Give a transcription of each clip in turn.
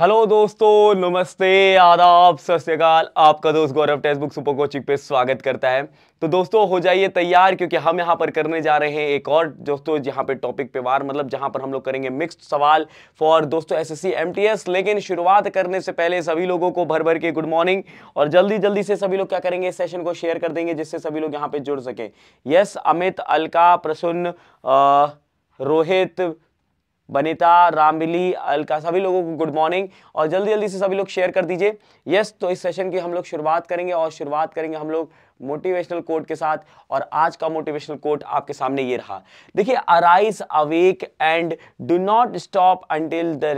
hello दोस्तों नमस्ते आदाब सत श्रीकाल आपका दोस्त Gaurav text book super coaching पे स्वागत करता है तो दोस्तों हो जाइए तैयार क्योंकि हम यहाँ पर करने जा रहे हैं एक और दोस्तों जहाँ पे टॉपिक पे वार मतलब जहाँ पर हम लोग करेंगे मिक्स्ड सवाल फॉर दोस्तों एसएससी एमटीएस लेकिन शुरुआत करने से पहले सभी लोगों को भर भर के गुड मॉर्निंग और जल्दी जल्दी से सभी लोग क्या करेंगे इस सेशन को शेयर कर देंगे जिससे सभी लोग यहाँ पर जुड़ सकें यस अमित अलका प्रसन्न रोहित बनिता रामबिली अलका सभी लोगों को गुड मॉर्निंग और जल्दी जल्दी से सभी लोग शेयर कर दीजिए यस तो इस सेशन की हम लोग शुरुआत करेंगे और शुरुआत करेंगे हम लोग मोटिवेशनल कोट के साथ और आज का मोटिवेशनल कोट आपके सामने ये रहा देखिए arise awake and do not stop until the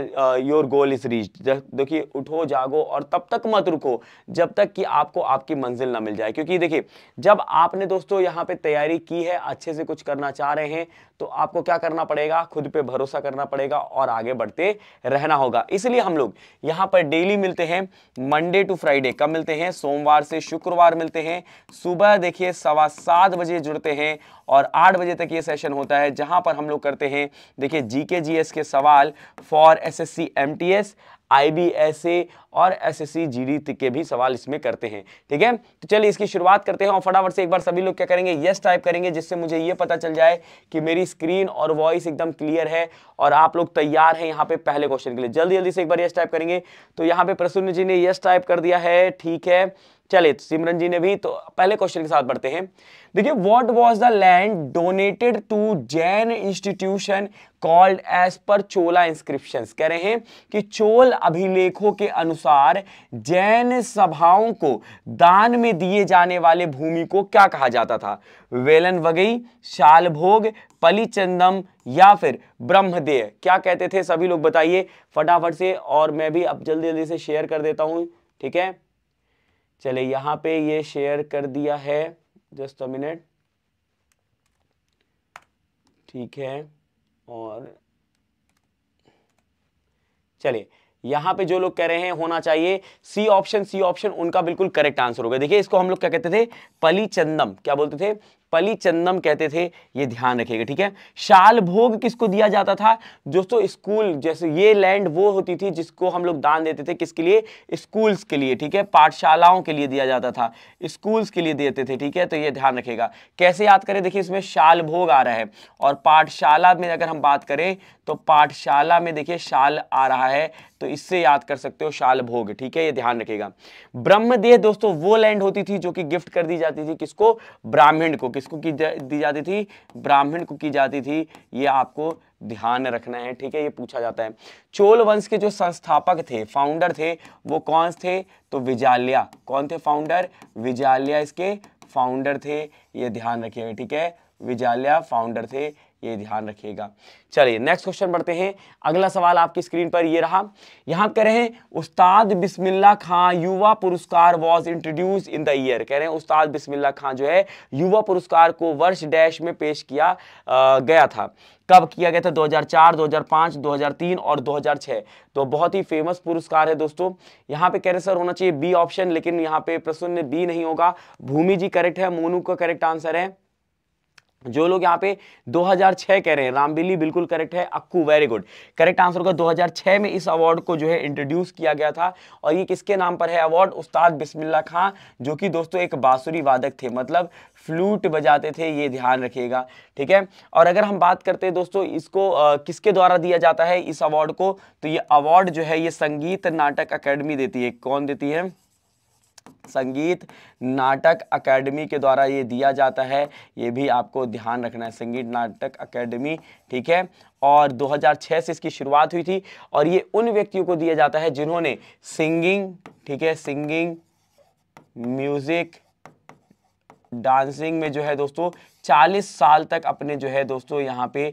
your goal is reach देखिए उठो जागो और तब तक मत रुको जब तक कि आपको आपकी मंजिल ना मिल जाए क्योंकि देखिए जब आपने दोस्तों यहाँ पे तैयारी की है अच्छे से कुछ करना चाह रहे हैं तो आपको क्या करना पड़ेगा खुद पे भरोसा करना पड़ेगा और आगे बढ़ते रहना होगा इसलिए हम लोग यहाँ पर डेली मिलते हैं मंडे टू फ्राइडे कब मिलते हैं सोमवार से शुक्रवार मिलते हैं सुबह देखिए सवा सात बजे जुड़ते हैं और आठ बजे तक ये सेशन होता है जहां पर हम लोग करते हैं देखिए जीके जीएस के सवाल फॉर एसएससी एमटीएस आईबीएसए और एसएससी जीडी तक के भी सवाल इसमें करते हैं ठीक है तो चलिए इसकी शुरुआत करते हैं और फटाफट से एक बार सभी लोग क्या करेंगे यस टाइप करेंगे जिससे मुझे ये पता चल जाए कि मेरी स्क्रीन और वॉइस एकदम क्लियर है और आप लोग तैयार हैं यहाँ पे पहले क्वेश्चन के लिए जल्दी जल्दी से एक बार यस टाइप करेंगे तो यहाँ पे प्रसून जी ने यस टाइप कर दिया है ठीक है चलिए तो सिमरन जी ने भी तो पहले क्वेश्चन के साथ बढ़ते हैं देखिए what was the land donated to Jain institution called as पर चोला इंस्क्रिप्शंस कह रहे हैं कि चोल अभिलेखों के अनुसार जैन सभाओं को दान में दिए जाने वाले भूमि को क्या कहा जाता था वेलन वगई शालभोग पलिचंदम या फिर ब्रह्मदेय क्या कहते थे सभी लोग बताइए फटाफट से और मैं भी अब जल्दी जल्दी से शेयर कर देता हूँ ठीक है चले यहां पे ये शेयर कर दिया है जस्ट अ मिनट ठीक है और चले यहां पे जो लोग कह रहे हैं होना चाहिए सी ऑप्शन सी ऑप्शन उनका बिल्कुल करेक्ट आंसर होगा देखिए इसको हम लोग क्या कहते थे पलीचंदम क्या बोलते थे चंदम कहते थे ये ध्यान रखिएगा ठीक है शाल भोग किसको दिया जाता था दोस्तों स्कूल जैसे ये लैंड वो होती थी जिसको हम लोग दान देते थे किसके लिए स्कूल्स के लिए ठीक है पाठशालाओं के लिए दिया जाता था स्कूल्स के लिए देते थे ठीक है तो ये ध्यान रखेगा कैसे याद करें देखिए इसमें शाल भोग आ रहा है और पाठशाला में अगर हम बात करें तो पाठशाला में देखिए शाल आ रहा है तो इससे याद कर सकते हो शाल भोग ठीक है ये ध्यान रखेगा ब्रह्मदेह दोस्तों वो लैंड होती थी जो कि गिफ्ट कर दी जाती थी किसको ब्राह्मण को किसको की दी जाती थी ब्राह्मण को की जाती थी ये आपको ध्यान रखना है ठीक है ये पूछा जाता है चोल वंश के जो संस्थापक थे फाउंडर थे वो कौन थे तो विजालिया कौन थे फाउंडर विजालिया इसके फाउंडर थे ये ध्यान रखिएगा ठीक है विजालिया फाउंडर थे ये ध्यान रखिएगा चलिए नेक्स्ट क्वेश्चन बढ़ते हैं अगला सवाल आपकी स्क्रीन पर ये रहा यहाँ कह रहे हैं उस्ताद बिस्मिल्ला खां युवा पुरस्कार was introduce in the year कह रहे हैं उस्ताद बिस्मिल्ला खां जो है युवा पुरस्कार को वर्ष डैश में पेश किया गया था कब किया गया था 2004, 2005, 2003 और 2006 तो बहुत ही फेमस पुरस्कार है दोस्तों यहाँ पे कह रहे सर होना चाहिए बी ऑप्शन लेकिन यहाँ पे ने बी नहीं होगा भूमि जी करेक्ट है मोनू का करेक्ट आंसर है जो लोग यहाँ पे 2006 कह रहे हैं रामबिली बिल्कुल करेक्ट है Akku very good correct answer होगा 2006 में इस अवार्ड को जो है इंट्रोड्यूस किया गया था और ये किसके नाम पर है अवार्ड उस्ताद बिस्मिल्ला खां जो कि दोस्तों एक बांसुरी वादक थे मतलब फ्लूट बजाते थे ये ध्यान रखिएगा ठीक है और अगर हम बात करते हैं दोस्तों इसको आ, किसके द्वारा दिया जाता है इस अवार्ड को तो ये अवार्ड जो है ये संगीत नाटक अकेडमी देती है कौन देती है संगीत नाटक अकेडमी के द्वारा ये दिया जाता है ये भी आपको ध्यान रखना है संगीत नाटक अकेडमी ठीक है और 2006 से इसकी शुरुआत हुई थी और ये उन व्यक्तियों को दिया जाता है जिन्होंने सिंगिंग ठीक है सिंगिंग म्यूजिक डांसिंग में जो है दोस्तों 40 साल तक अपने जो है दोस्तों यहाँ पे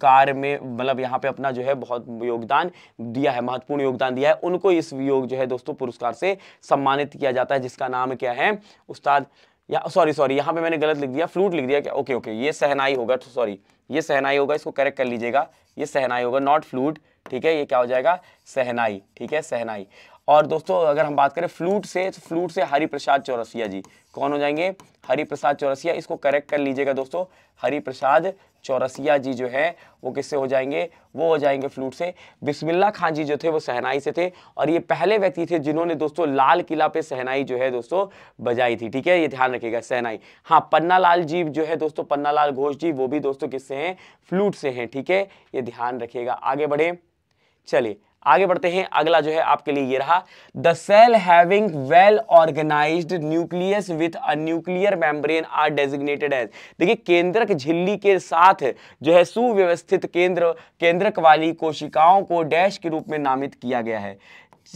कार्य में मतलब यहाँ पे अपना जो है बहुत योगदान दिया है महत्वपूर्ण योगदान दिया है उनको इस योग जो है दोस्तों पुरस्कार से सम्मानित किया जाता है जिसका नाम क्या है उस्ताद या सॉरी सॉरी यहाँ पे मैंने गलत लिख दिया फ्लूट लिख दिया क्या ओके ओके ये सहनाई होगा तो सॉरी ये सहनाई होगा इसको करेक्ट कर लीजिएगा ये सहनाई होगा नॉट फ्लूट ठीक है ये क्या हो जाएगा सहनाई ठीक है सहनाई और दोस्तों अगर हम बात करें फ्लूट से तो फ्लूट से हरिप्रसाद प्रसाद चौरसिया जी कौन हो जाएंगे हरिप्रसाद प्रसाद चौरसिया इसको करेक्ट कर लीजिएगा दोस्तों हरिप्रसाद प्रसाद चौरसिया जी जो है वो किससे हो जाएंगे वो हो जाएंगे फ्लूट से बिस्मिल्ला खान जी जो थे वो सहनाई से थे और ये पहले व्यक्ति थे जिन्होंने दोस्तों लाल किला पे सहनाई जो है दोस्तों बजाई थी ठीक है ये ध्यान रखिएगा सहनाई हाँ पन्ना लाल जी जो है दोस्तों पन्ना लाल घोष जी वो भी दोस्तों किससे हैं फ्लूट से हैं ठीक है ये ध्यान रखिएगा आगे बढ़े चलिए आगे बढ़ते हैं अगला जो है आपके लिए ये रहा the cell having well organised nucleus with a nuclear membrane are designated as देखिए केंद्रक झिल्ली के साथ जो है सुव्यवस्थित केंद्र केंद्रक वाली कोशिकाओं को डैश के रूप में नामित किया गया है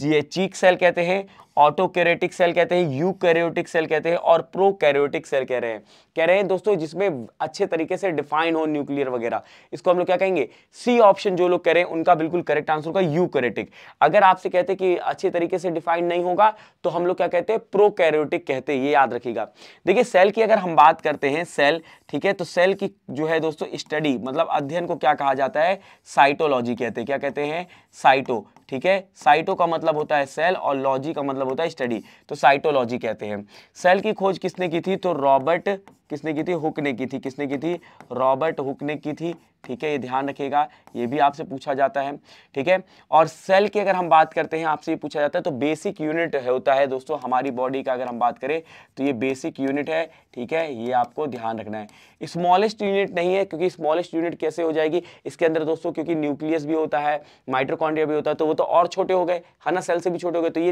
ये चीक सेल कहते हैं ऑटोकैरियोटिक सेल कहते हैं यूकैरियोटिक सेल कहते हैं और प्रोकैरियोटिक सेल कह रहे हैं कह रहे हैं दोस्तों जिसमें अच्छे तरीके से डिफाइन हो न्यूक्लियर वगैरह इसको हम लोग क्या कहेंगे सी ऑप्शन जो लोग कह रहे हैं उनका बिल्कुल करेक्ट आंसर होगा यूकैरियोटिक अगर आपसे कहते हैं कि अच्छे तरीके से डिफाइन नहीं होगा तो हम लोग क्या कहते हैं प्रोकैरियोटिक कहते हैं ये याद रखिएगा देखिए सेल की अगर हम बात करते हैं सेल ठीक है तो सेल की जो है दोस्तों स्टडी मतलब अध्ययन को क्या कहा जाता है साइटोलॉजी कहते हैं क्या कहते हैं साइटो ठीक है साइटो का मतलब होता है सेल और लॉजी का मतलब मतलब होता है स्टडी तो साइटोलॉजी कहते हैं सेल की खोज किसने की थी तो रॉबर्ट किसने की थी हुक ने की थी किसने की थी रॉबर्ट हुक ने की थी ठीक है ये ध्यान रखिएगा ये भी आपसे पूछा जाता है ठीक है और सेल की अगर हम बात करते हैं आपसे ये पूछा जाता है तो बेसिक यूनिट होता है दोस्तों हमारी बॉडी का अगर हम बात करें तो ये बेसिक यूनिट है ठीक है ये आपको ध्यान रखना है स्मॉलेस्ट यूनिट नहीं है क्योंकि स्मॉलेस्ट यूनिट कैसे हो जाएगी इसके अंदर दोस्तों क्योंकि न्यूक्लियस भी होता है माइट्रोकॉन्ड्रिया भी होता है तो वो तो और छोटे हो गए है ना सेल से भी छोटे हो गए तो ये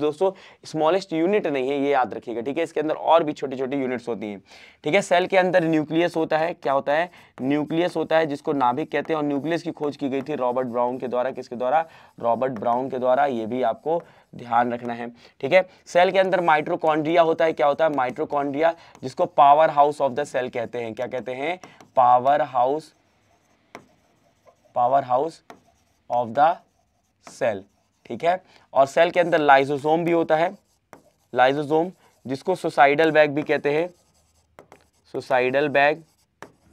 दोस्तों स्मॉलेस्ट यूनिट नहीं है ये याद रखिएगा ठीक है इसके अंदर और भी छोटी छोटी यूनिट्स होती हैं ठीक है सेल के अंदर न्यूक्लियस होता है क्या होता है न्यूक्लियस होता है जिसको नाभिक कहते हैं और न्यूक्लियस की खोज की गई थी रॉबर्ट ब्राउन के द्वारा किसके द्वारा रॉबर्ट ब्राउन के द्वारा ये भी आपको ध्यान रखना है ठीक है सेल के अंदर माइट्रोकॉन्ड्रिया होता है क्या होता है माइट्रोकॉन्ड्रिया जिसको power house of the cell कहते हैं क्या कहते हैं power house power house of the cell ठीक है और सेल के अंदर लाइजोसोम भी होता है लाइजोसोम जिसको सुसाइडल बैग भी कहते हैं सुसाइडल बैग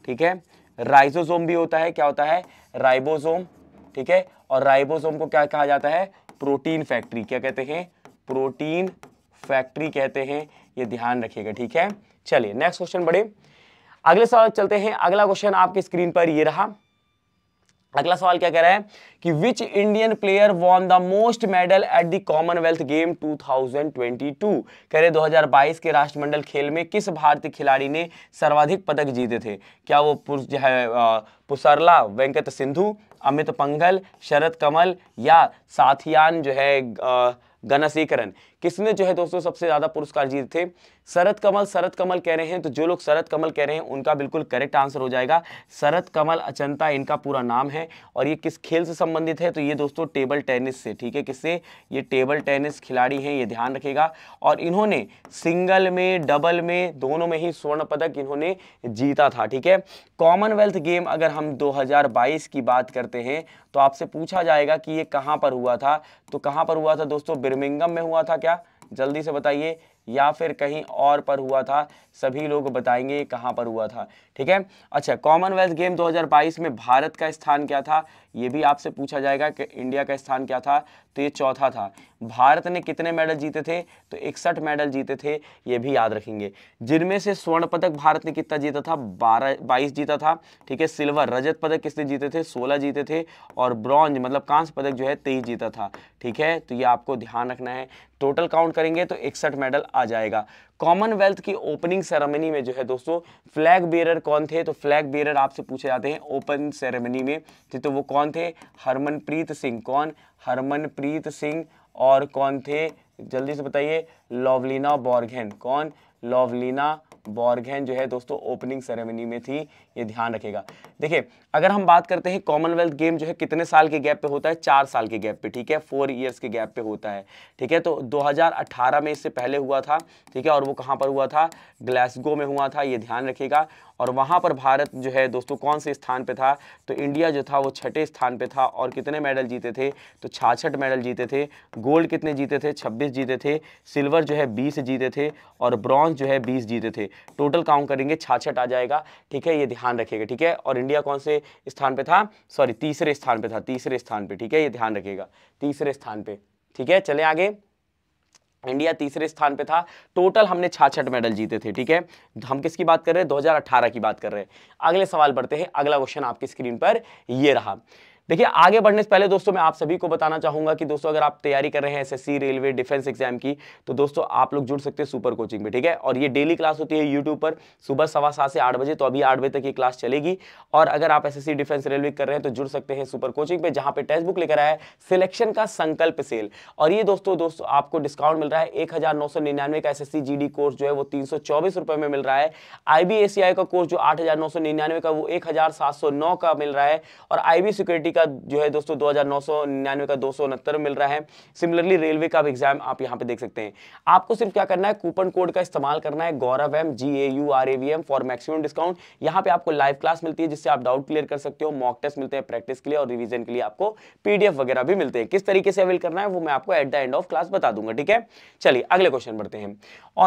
ठीक है राइजोसोम भी होता है क्या होता है राइबोसोम ठीक है और राइबोसोम को क्या कहा जाता है प्रोटीन फैक्ट्री क्या कहते हैं प्रोटीन फैक्ट्री कहते हैं ये ध्यान रखिएगा ठीक है चलिए नेक्स्ट क्वेश्चन बढ़े अगले सवाल चलते हैं अगला क्वेश्चन आपके स्क्रीन पर ये रहा अगला सवाल क्या कह रहा है कि which Indian player won the most medal at the Commonwealth game 2022 कह रहे 2022 के राष्ट्रमंडल खेल में किस भारतीय खिलाड़ी ने सर्वाधिक पदक जीते थे क्या वो जो है पुसरला वेंकट सिंधु अमित पंगल शरद कमल या साथियान जो है गणसीकरण किसने जो है दोस्तों सबसे ज्यादा पुरस्कार जीते थे शरद कमल शरद कमल कह रहे हैं तो जो लोग शरद कमल कह रहे हैं उनका बिल्कुल करेक्ट आंसर हो जाएगा शरद कमल अचंता इनका पूरा नाम है और ये किस खेल से संबंधित है तो ये दोस्तों टेबल टेनिस से ठीक है किससे ये टेबल टेनिस खिलाड़ी हैं ये ध्यान रखेगा और इन्होंने सिंगल में डबल में दोनों में ही स्वर्ण पदक इन्होंने जीता था ठीक है कॉमनवेल्थ गेम अगर हम दो की बात करते हैं तो आपसे पूछा जाएगा कि ये कहाँ पर हुआ था तो कहाँ पर हुआ था दोस्तों बिर्मिंगम में हुआ था क्या जल्दी से बताइए या फिर कहीं और पर हुआ था सभी लोग बताएंगे कहाँ पर हुआ था ठीक है अच्छा कॉमनवेल्थ गेम 2022 में भारत का स्थान क्या था ये भी आपसे पूछा जाएगा कि इंडिया का स्थान क्या था तो ये चौथा था भारत ने कितने मेडल जीते थे तो इकसठ मेडल जीते थे ये भी याद रखेंगे जिनमें से स्वर्ण पदक भारत ने कितना जीता था बारह बाईस जीता था ठीक है सिल्वर रजत पदक किसने जीते थे सोलह जीते थे और ब्रॉन्ज मतलब कांस्य पदक जो है तेईस जीता था ठीक है तो ये आपको ध्यान रखना है टोटल काउंट करेंगे तो इकसठ मेडल आ जाएगा कॉमनवेल्थ की ओपनिंग सेरेमनी में जो है दोस्तों फ्लैग बेरर कौन थे तो फ्लैग बेरर आपसे पूछे जाते हैं ओपन सेरेमनी में तो वो कौन थे हरमनप्रीत सिंह कौन हरमनप्रीत सिंह और कौन थे जल्दी से बताइए लवलीना बॉर्घेन कौन लवलीना बॉर्घेन जो है दोस्तों ओपनिंग सेरेमनी में थी ये ध्यान रखेगा देखिए अगर हम बात करते हैं कॉमनवेल्थ गेम जो है कितने साल के गैप पे होता है चार साल के गैप पे ठीक है फोर इयर्स के गैप पे होता है ठीक है तो 2018 में इससे पहले हुआ था ठीक है और वो कहाँ पर हुआ था ग्लासगो में हुआ था ये ध्यान रखेगा और वहाँ पर भारत जो है दोस्तों कौन से स्थान पर था तो इंडिया जो था वो छठे स्थान पर था और कितने मेडल जीते थे तो छाछठ मेडल जीते थे गोल्ड कितने जीते थे छब्बीस जीते थे सिल्वर जो है बीस जीते थे और ब्रॉन्ज जो है बीस जीते थे टोटल काउंट करेंगे छाछठ आ जाएगा ठीक है ये ध्यान ध्यान रखिएगा ठीक है और इंडिया कौन से स्थान पे था सॉरी तीसरे स्थान पे था तीसरे स्थान पे ठीक है ये ध्यान रखिएगा तीसरे स्थान पे ठीक है चले आगे इंडिया तीसरे स्थान पे था टोटल हमने छाछठ मेडल जीते थे ठीक है हम किसकी बात कर रहे हैं 2018 की बात कर रहे हैं अगले सवाल बढ़ते हैं अगला क्वेश्चन आपकी स्क्रीन पर ये रहा देखिए आगे बढ़ने से पहले दोस्तों मैं आप सभी को बताना चाहूंगा कि दोस्तों अगर आप तैयारी कर रहे हैं एसएससी रेलवे डिफेंस एग्जाम की तो दोस्तों आप लोग जुड़ सकते हैं सुपर कोचिंग में ठीक है और ये डेली क्लास होती है यूट्यूब पर सुबह सवा सात से आठ बजे तो अभी आठ बजे तक ये क्लास चलेगी और अगर आप एस डिफेंस रेलवे कर रहे हैं तो जुड़ सकते हैं सुपर कोचिंग पे जहां पर टेक्स्ट बुक लेकर आया है सिलेक्शन का संकल्प सेल और ये दोस्तों दोस्तों आपको डिस्काउंट मिल रहा है एक का एस एस कोर्स जो है वो तीन सौ में मिल रहा है आई का कोर्स जो आठ का वो एक का मिल रहा है और आई सिक्योरिटी का जो है दोस्तों दो का दो मिल रहा है सिमिलरली रेलवे का भी एग्जाम आप यहाँ पे देख सकते हैं आपको सिर्फ क्या करना है कूपन कोड का इस्तेमाल करना है Gaurav M G A U R A V M for maximum discount यहाँ पे आपको लाइव क्लास मिलती है जिससे आप डाउट क्लियर कर सकते हो मॉक टेस्ट मिलते हैं प्रैक्टिस के लिए और रिविजन के लिए आपको पीडीएफ वगैरह भी मिलते हैं किस तरीके से अवेल करना है वो मैं आपको at the end of class बता दूंगा ठीक है चलिए अगले क्वेश्चन बढ़ते हैं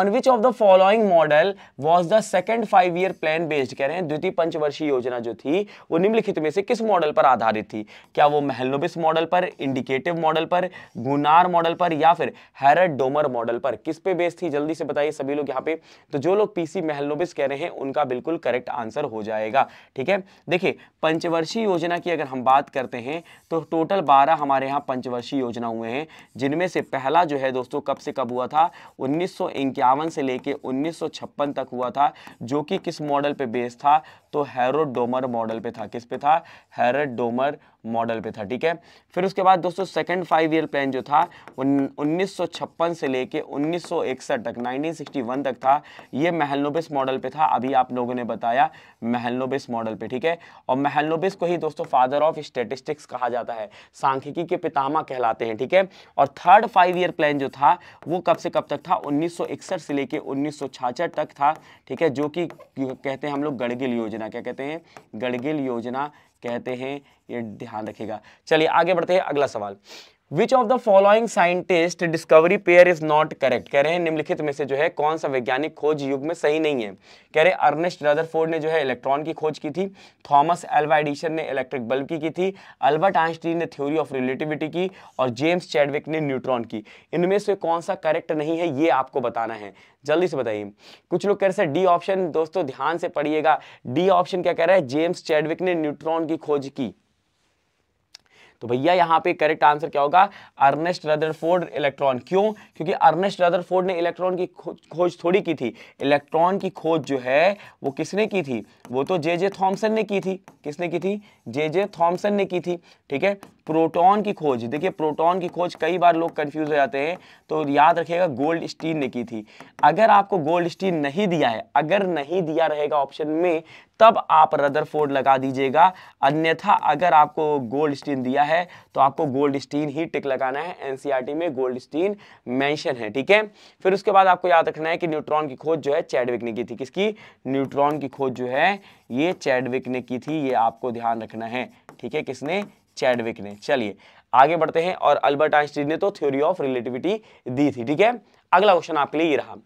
on which of the following model was the second five year plan based कह रहे हैं द्वितीय पंचवर्षीय योजना जो थी वो निम्नलिखित में से किस मॉडल पर आधारित थी होगी क्या वो महलोबिस मॉडल पर इंडिकेटिव मॉडल पर गुनार मॉडल पर या फिर हैरड डोमर मॉडल पर किस पे बेस्ड थी जल्दी से बताइए सभी लोग यहाँ पे तो जो लोग पीसी महलोबिस कह रहे हैं उनका बिल्कुल करेक्ट आंसर हो जाएगा ठीक है देखिए पंचवर्षीय योजना की अगर हम बात करते हैं तो टोटल बारह हमारे यहाँ पंचवर्षीय योजना हुए हैं जिनमें से पहला जो है दोस्तों कब से कब हुआ था उन्नीस से लेके उन्नीस तक हुआ था जो कि किस मॉडल पर बेस्ड था तो हैरोडोमर मॉडल पे था किस पे था हैरोडोमर मॉडल पे था ठीक है फिर उसके बाद दोस्तों सेकंड फाइव ईयर प्लान जो था उन्नीस से लेके 1961 तक 1961 तक था ये महलनोबिस मॉडल पे था अभी आप लोगों ने बताया महलनोबिस मॉडल पे ठीक है और महलनोबिस को ही दोस्तों फादर ऑफ स्टेटिस्टिक्स कहा जाता है सांख्यिकी के पितामा कहलाते हैं ठीक है और थर्ड फाइव ईयर प्लान जो था वो कब से कब तक था उन्नीस से लेके उन्नीस तक था ठीक है जो कि कहते हैं हम लोग गड़गिल योजना क्या कहते हैं गड़गिल योजना कहते हैं ये ध्यान रखिएगा चलिए आगे बढ़ते हैं अगला सवाल which of the following scientist discovery pair is not correct कह रहे हैं निम्नलिखित में से जो है कौन सा वैज्ञानिक खोज युग में सही नहीं है कह रहे अर्नेस्ट रदरफोर्ड ने जो है इलेक्ट्रॉन की खोज की थी थॉमस एल्वा एडिशन ने इलेक्ट्रिक बल्ब की की थी अल्बर्ट आइंस्टीन ने थ्योरी ऑफ रिलेटिविटी की और जेम्स चैडविक ने न्यूट्रॉन की इनमें से कौन सा करेक्ट नहीं है ये आपको बताना है जल्दी से बताइए कुछ लोग कह रहे डी ऑप्शन दोस्तों ध्यान से पढ़िएगा डी ऑप्शन क्या कह रहा है जेम्स चैडविक ने न्यूट्रॉन की खोज की तो भैया यहाँ पे करेक्ट आंसर क्या होगा अर्नेस्ट रदरफोर्ड इलेक्ट्रॉन क्यों क्योंकि अर्नेस्ट रदरफोर्ड ने इलेक्ट्रॉन की खोज थोड़ी की थी इलेक्ट्रॉन की खोज जो है वो किसने की थी वो तो जे जे थॉम्सन ने की थी किसने की थी जे जे थॉम्सन ने की थी ठीक है प्रोटॉन की खोज देखिए प्रोटॉन की खोज कई बार लोग कंफ्यूज हो जाते हैं तो याद रखिएगा गोल्ड स्टीन ने की थी अगर आपको गोल्ड स्टीन नहीं दिया है अगर नहीं दिया रहेगा ऑप्शन में तब आप रदरफोर्ड लगा दीजिएगा अन्यथा अगर आपको गोल्ड स्टीन दिया है तो आपको गोल्ड स्टीन ही टिक लगाना है एनसीईआरटी e में गोल्ड स्टीन मैंशन है ठीक है फिर उसके बाद आपको याद रखना है कि न्यूट्रॉन की खोज जो है चैडविक ने की थी किसकी न्यूट्रॉन की खोज जो है ये चैडविक ने की थी ये आपको ध्यान रखना है ठीक है किसने चैडविक ने चलिए आगे बढ़ते हैं और अल्बर्ट आइंस्टीन ने तो थ्योरी ऑफ रिलेटिविटी दी थी ठीक है अगला क्वेश्चन आपके लिए ये रहा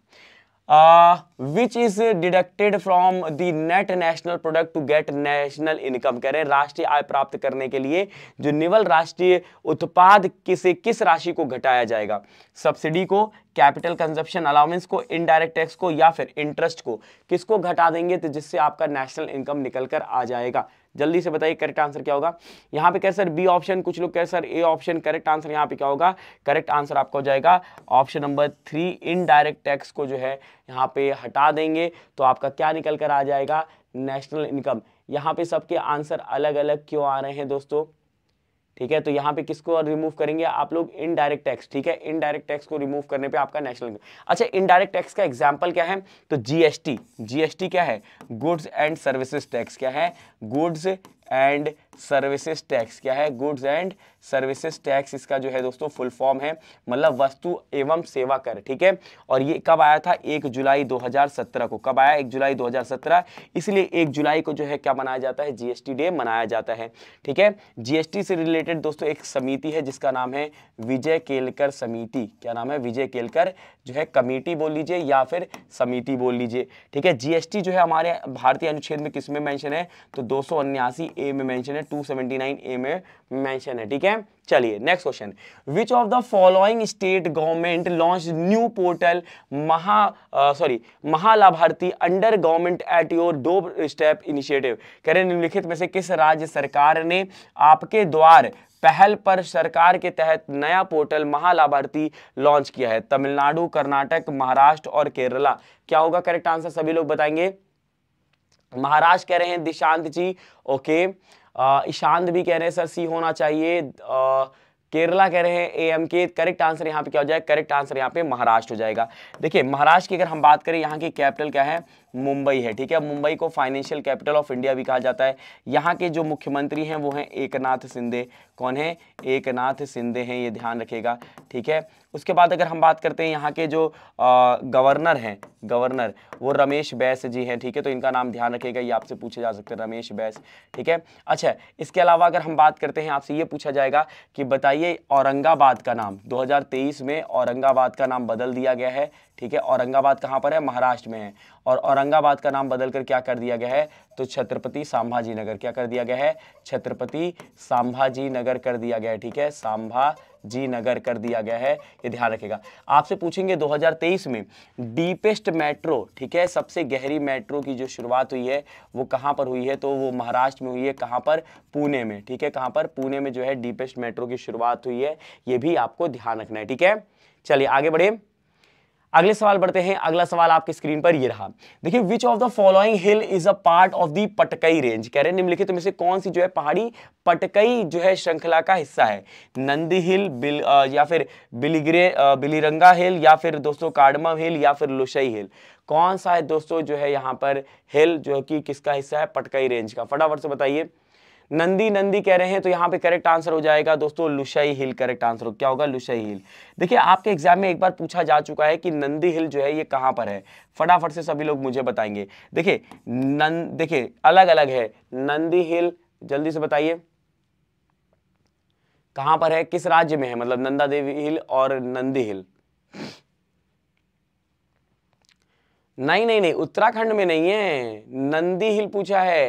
which is deducted from the net national product to get national income कह रहे हैं राष्ट्रीय आय प्राप्त करने के लिए जो निवल राष्ट्रीय उत्पाद किसे किस राशि को घटाया जाएगा सब्सिडी को कैपिटल कंजप्शन अलाउंस को इनडायरेक्ट टैक्स को या फिर इंटरेस्ट को किसको घटा देंगे तो जिससे आपका नेशनल इनकम निकल कर आ जाएगा जल्दी से बताइए करेक्ट आंसर क्या होगा यहाँ पे कह सर बी ऑप्शन कुछ लोग कह sir A option correct answer यहाँ पे क्या होगा करेक्ट आंसर आपका हो जाएगा option number three indirect tax को जो है यहाँ पे हटा देंगे तो आपका क्या निकल कर आ जाएगा नेशनल इनकम यहाँ पे सबके आंसर अलग अलग क्यों आ रहे हैं दोस्तों ठीक है तो यहाँ पे किसको रिमूव करेंगे आप लोग इनडायरेक्ट टैक्स ठीक है इनडायरेक्ट टैक्स को रिमूव करने पे आपका नेशनल अच्छा इनडायरेक्ट टैक्स का एग्जांपल क्या है तो जीएसटी जीएसटी क्या है गुड्स एंड सर्विसेज टैक्स क्या है गुड्स एंड सर्विसेज टैक्स क्या है गुड्स एंड सर्विसेज टैक्स इसका जो है दोस्तों फुल फॉर्म है मतलब वस्तु एवं सेवा कर ठीक है और ये कब आया था एक जुलाई 2017 को कब आया एक जुलाई 2017 इसलिए एक जुलाई को जो है क्या मनाया जाता है जीएसटी डे मनाया जाता है ठीक है जीएसटी से रिलेटेड दोस्तों एक समिति है जिसका नाम है विजय केलकर समिति क्या नाम है विजय केलकर जो है कमेटी बोल लीजिए या फिर समिति बोल लीजिए ठीक है जीएसटी जो है हमारे भारतीय अनुच्छेद में किस में है तो दो ए में मेंशन है 279 ए में मेंशन है ठीक है चलिए next question which of the following state government launch new portal Maha sorry Mahalabharthi under government at your doorstep initiative कह रहे निम्नलिखित में से किस राज्य सरकार ने आपके द्वार पहल पर सरकार के तहत नया पोर्टल महालाभार्थी लॉन्च किया है तमिलनाडु कर्नाटक महाराष्ट्र और केरला क्या होगा करेक्ट आंसर सभी लोग बताएंगे महाराज कह रहे हैं दिशांत जी ओके ईशांत भी कह रहे हैं सर सी होना चाहिए आ, केरला कह रहे हैं A M K correct answer यहाँ पे क्या हो जाएगा करेक्ट आंसर यहाँ पे महाराष्ट्र हो जाएगा देखिए महाराष्ट्र की अगर हम बात करें यहाँ की कैपिटल क्या है मुंबई है ठीक है मुंबई को फाइनेंशियल कैपिटल ऑफ इंडिया भी कहा जाता है यहाँ के जो मुख्यमंत्री हैं वो हैं एकनाथ सिंधे कौन है एकनाथ सिंधे हैं ये ध्यान रखेगा ठीक है उसके बाद अगर हम बात करते हैं यहाँ के जो गवर्नर हैं गवर्नर वो रमेश बैस जी हैं ठीक है तो इनका नाम ध्यान रखेगा ये आपसे पूछे जा सकते हैं रमेश बैस ठीक है अच्छा इसके अलावा अगर हम बात करते हैं आपसे ये पूछा जाएगा कि बताइए औरंगाबाद का नाम दो में औरंगाबाद का नाम बदल दिया गया है ठीक है औरंगाबाद कहाँ पर है महाराष्ट्र में है और औरंग औरंगाबाद का नाम बदलकर क्या कर दिया गया है तो छत्रपति सांभाजी नगर क्या कर दिया गया है छत्रपति सांभाजी नगर कर दिया गया है ठीक है सांभा जी नगर कर दिया गया है ये ध्यान रखेगा आपसे पूछेंगे 2023 में डीपेस्ट मेट्रो ठीक है सबसे गहरी मेट्रो की जो शुरुआत हुई है वो कहाँ पर हुई है तो वो महाराष्ट्र में हुई है कहाँ पर पुणे में ठीक है कहाँ पर पुणे में जो है डीपेस्ट मेट्रो की शुरुआत हुई है ये भी आपको ध्यान रखना है ठीक है चलिए आगे बढ़े अगले सवाल बढ़ते हैं अगला सवाल आपके स्क्रीन पर ये रहा देखिए which of the following hill is a part of the Patkai range कह रहे हैं निम्नलिखित में से कौन सी जो है पहाड़ी पटकई जो है श्रृंखला का हिस्सा है नंदी हिल बिल आ, या फिर बिलीगिरे बिलीरंगा हिल या फिर दोस्तों काडमा हिल या फिर लुशई हिल कौन सा है दोस्तों जो है यहाँ पर हिल जो कि किसका हिस्सा है पटकई रेंज का फटाफट से बताइए नंदी नंदी कह रहे हैं तो यहाँ पे करेक्ट आंसर हो जाएगा दोस्तों लुशाई हिल करेक्ट आंसर हो क्या होगा लुशाई हिल देखिए आपके एग्जाम में एक बार पूछा जा चुका है कि नंदी हिल जो है ये कहाँ पर है फटाफट से सभी लोग मुझे बताएंगे देखिए नंद देखिए अलग अलग है नंदी हिल जल्दी से बताइए कहाँ पर है किस राज्य में है मतलब नंदा देवी हिल और नंदी हिल नहीं नहीं नहीं उत्तराखंड में नहीं है नंदी हिल पूछा है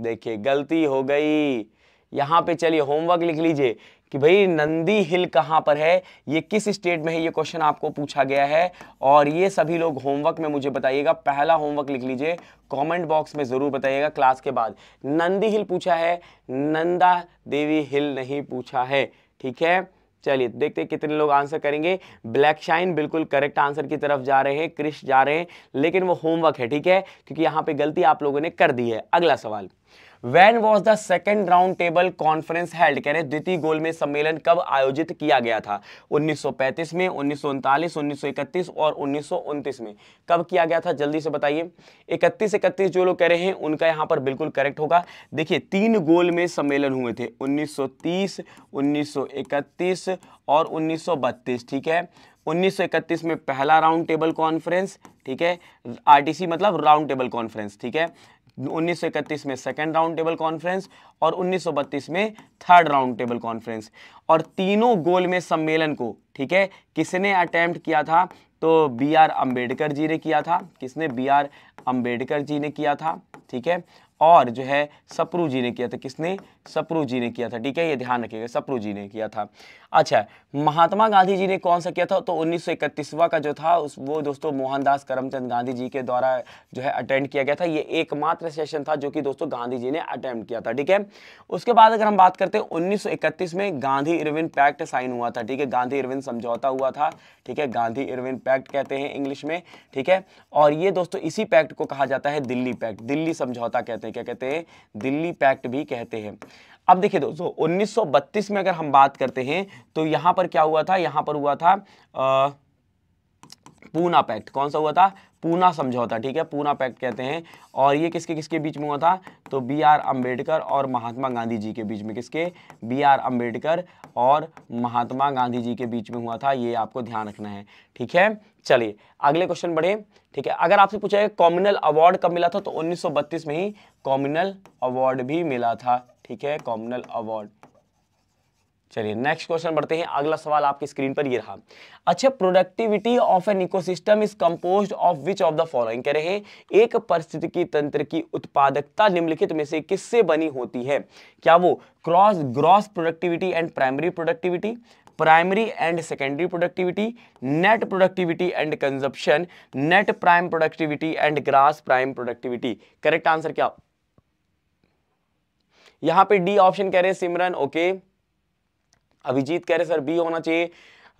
देखिए गलती हो गई यहाँ पे चलिए होमवर्क लिख लीजिए कि भाई नंदी हिल कहाँ पर है ये किस स्टेट में है ये क्वेश्चन आपको पूछा गया है और ये सभी लोग होमवर्क में मुझे बताइएगा पहला होमवर्क लिख लीजिए कमेंट बॉक्स में ज़रूर बताइएगा क्लास के बाद नंदी हिल पूछा है नंदा देवी हिल नहीं पूछा है ठीक है चलिए तो देखते हैं कितने लोग आंसर करेंगे ब्लैक शाइन बिल्कुल करेक्ट आंसर की तरफ जा रहे हैं क्रिश जा रहे हैं लेकिन वो होमवर्क है ठीक है क्योंकि यहाँ पे गलती आप लोगों ने कर दी है अगला सवाल when was the second round table conference held कह रहे द्वितीय गोल में सम्मेलन कब आयोजित किया गया था 1935 में उन्नीस सौ और उन्नीस में कब किया गया था जल्दी से बताइए इकतीस इकतीस जो लोग कह रहे हैं उनका यहाँ पर बिल्कुल करेक्ट होगा देखिए तीन गोल में सम्मेलन हुए थे 1930, 1931 और 1932 ठीक है 1931 में पहला राउंड टेबल कॉन्फ्रेंस ठीक है आरटीसी मतलब राउंड टेबल कॉन्फ्रेंस ठीक है 1931 में सेकेंड राउंड टेबल कॉन्फ्रेंस और 1932 में थर्ड राउंड टेबल कॉन्फ्रेंस और तीनों गोल में सम्मेलन को ठीक है किसने अटैम्प्ट किया था तो बी आर अम्बेडकर जी ने किया था किसने बी आर अम्बेडकर जी ने किया था ठीक है और जो है सप्रू जी ने किया था किसने सप्रू जी ने किया था ठीक है ये ध्यान रखिएगा सप्रू जी ने किया था अच्छा महात्मा गांधी जी ने कौन सा किया था तो उन्नीस का जो था उस वो दोस्तों मोहनदास करमचंद गांधी जी के द्वारा जो है अटेंड किया गया था ये एकमात्र सेशन था जो कि दोस्तों गांधी जी ने अटेंड किया था ठीक है उसके बाद अगर हम बात करते हैं उन्नीस में गांधी इरविन पैक्ट साइन हुआ था ठीक है गांधी इरविन समझौता हुआ था ठीक है गांधी इरविन पैक्ट कहते हैं इंग्लिश में ठीक है और ये दोस्तों इसी पैक्ट को कहा जाता है दिल्ली पैक्ट दिल्ली समझौता कहते हैं क्या कहते हैं दिल्ली पैक्ट भी कहते हैं अब देखिए दोस्तों 1932 में अगर हम बात करते हैं तो यहां पर क्या हुआ था यहां पर हुआ था पूना पैक्ट कौन सा हुआ था पूना समझौता ठीक है पूना पैक्ट कहते हैं और ये किसके किसके बीच में हुआ था तो बी आर अम्बेडकर और महात्मा गांधी जी के बीच में किसके बी आर अम्बेडकर और महात्मा गांधी जी के बीच में हुआ था ये आपको ध्यान रखना है ठीक है चलिए अगले क्वेश्चन बढ़े ठीक है अगर आपसे पूछा कॉम्यूनल कॉम्युनल अवार्ड कब मिला था तो 1932 में ही कॉम्युनल अवार्ड भी मिला था ठीक है कॉमनल अवार्ड चलिए नेक्स्ट क्वेश्चन बढ़ते हैं अगला सवाल आपकी स्क्रीन पर ये रहा अच्छा productivity of an ecosystem is composed of which of the following कह रहे हैं एक परिस्थितिकी तंत्र की उत्पादकता निम्नलिखित में से किससे बनी होती है क्या वो cross gross productivity and primary productivity primary and secondary productivity net productivity and consumption net prime productivity and gross prime productivity correct answer क्या यहां पे डी ऑप्शन कह रहे हैं सिमरन ओके अभिजीत कह रहे सर बी होना चाहिए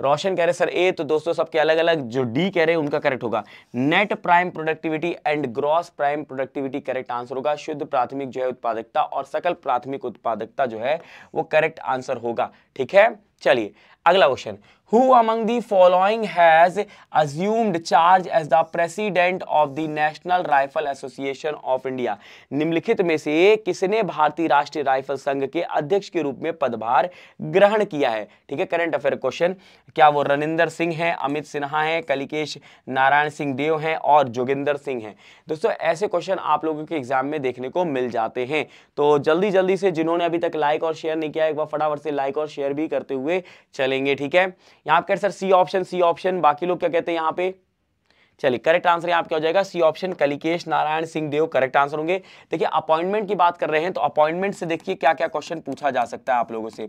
रोशन कह रहे सर ए तो दोस्तों सबके अलग अलग जो डी कह रहे हैं उनका करेक्ट होगा net prime productivity and gross prime productivity correct answer होगा शुद्ध प्राथमिक जो है उत्पादकता और सकल प्राथमिक उत्पादकता जो है वो करेक्ट आंसर होगा ठीक है चलिए अगला question who among the following has assumed charge as the president of the national rifle association of India निम्नलिखित में से किसने भारतीय राष्ट्रीय राइफल संघ के अध्यक्ष के रूप में पदभार ग्रहण किया है ठीक है करंट अफेयर क्वेश्चन क्या वो रनिंदर सिंह हैं अमित सिन्हा हैं कलिकेश नारायण सिंह देव हैं और जोगिंदर सिंह हैं दोस्तों ऐसे क्वेश्चन आप लोगों के एग्जाम में देखने को मिल जाते हैं तो जल्दी जल्दी से जिन्होंने अभी तक लाइक और शेयर नहीं किया एक बार फटाफट से लाइक और शेयर भी करते हुए होंगे चलेंगे ठीक है यहाँ पर sir C option C option बाकी लोग क्या कहते हैं यहाँ पे चलिए करेक्ट आंसर यहाँ क्या हो जाएगा C option Kalikesh Narayan Singh Deo correct answer होंगे देखिए अपॉइंटमेंट की बात कर रहे हैं तो अपॉइंटमेंट से देखिए क्या क्या क्वेश्चन पूछा जा सकता है आप लोगों से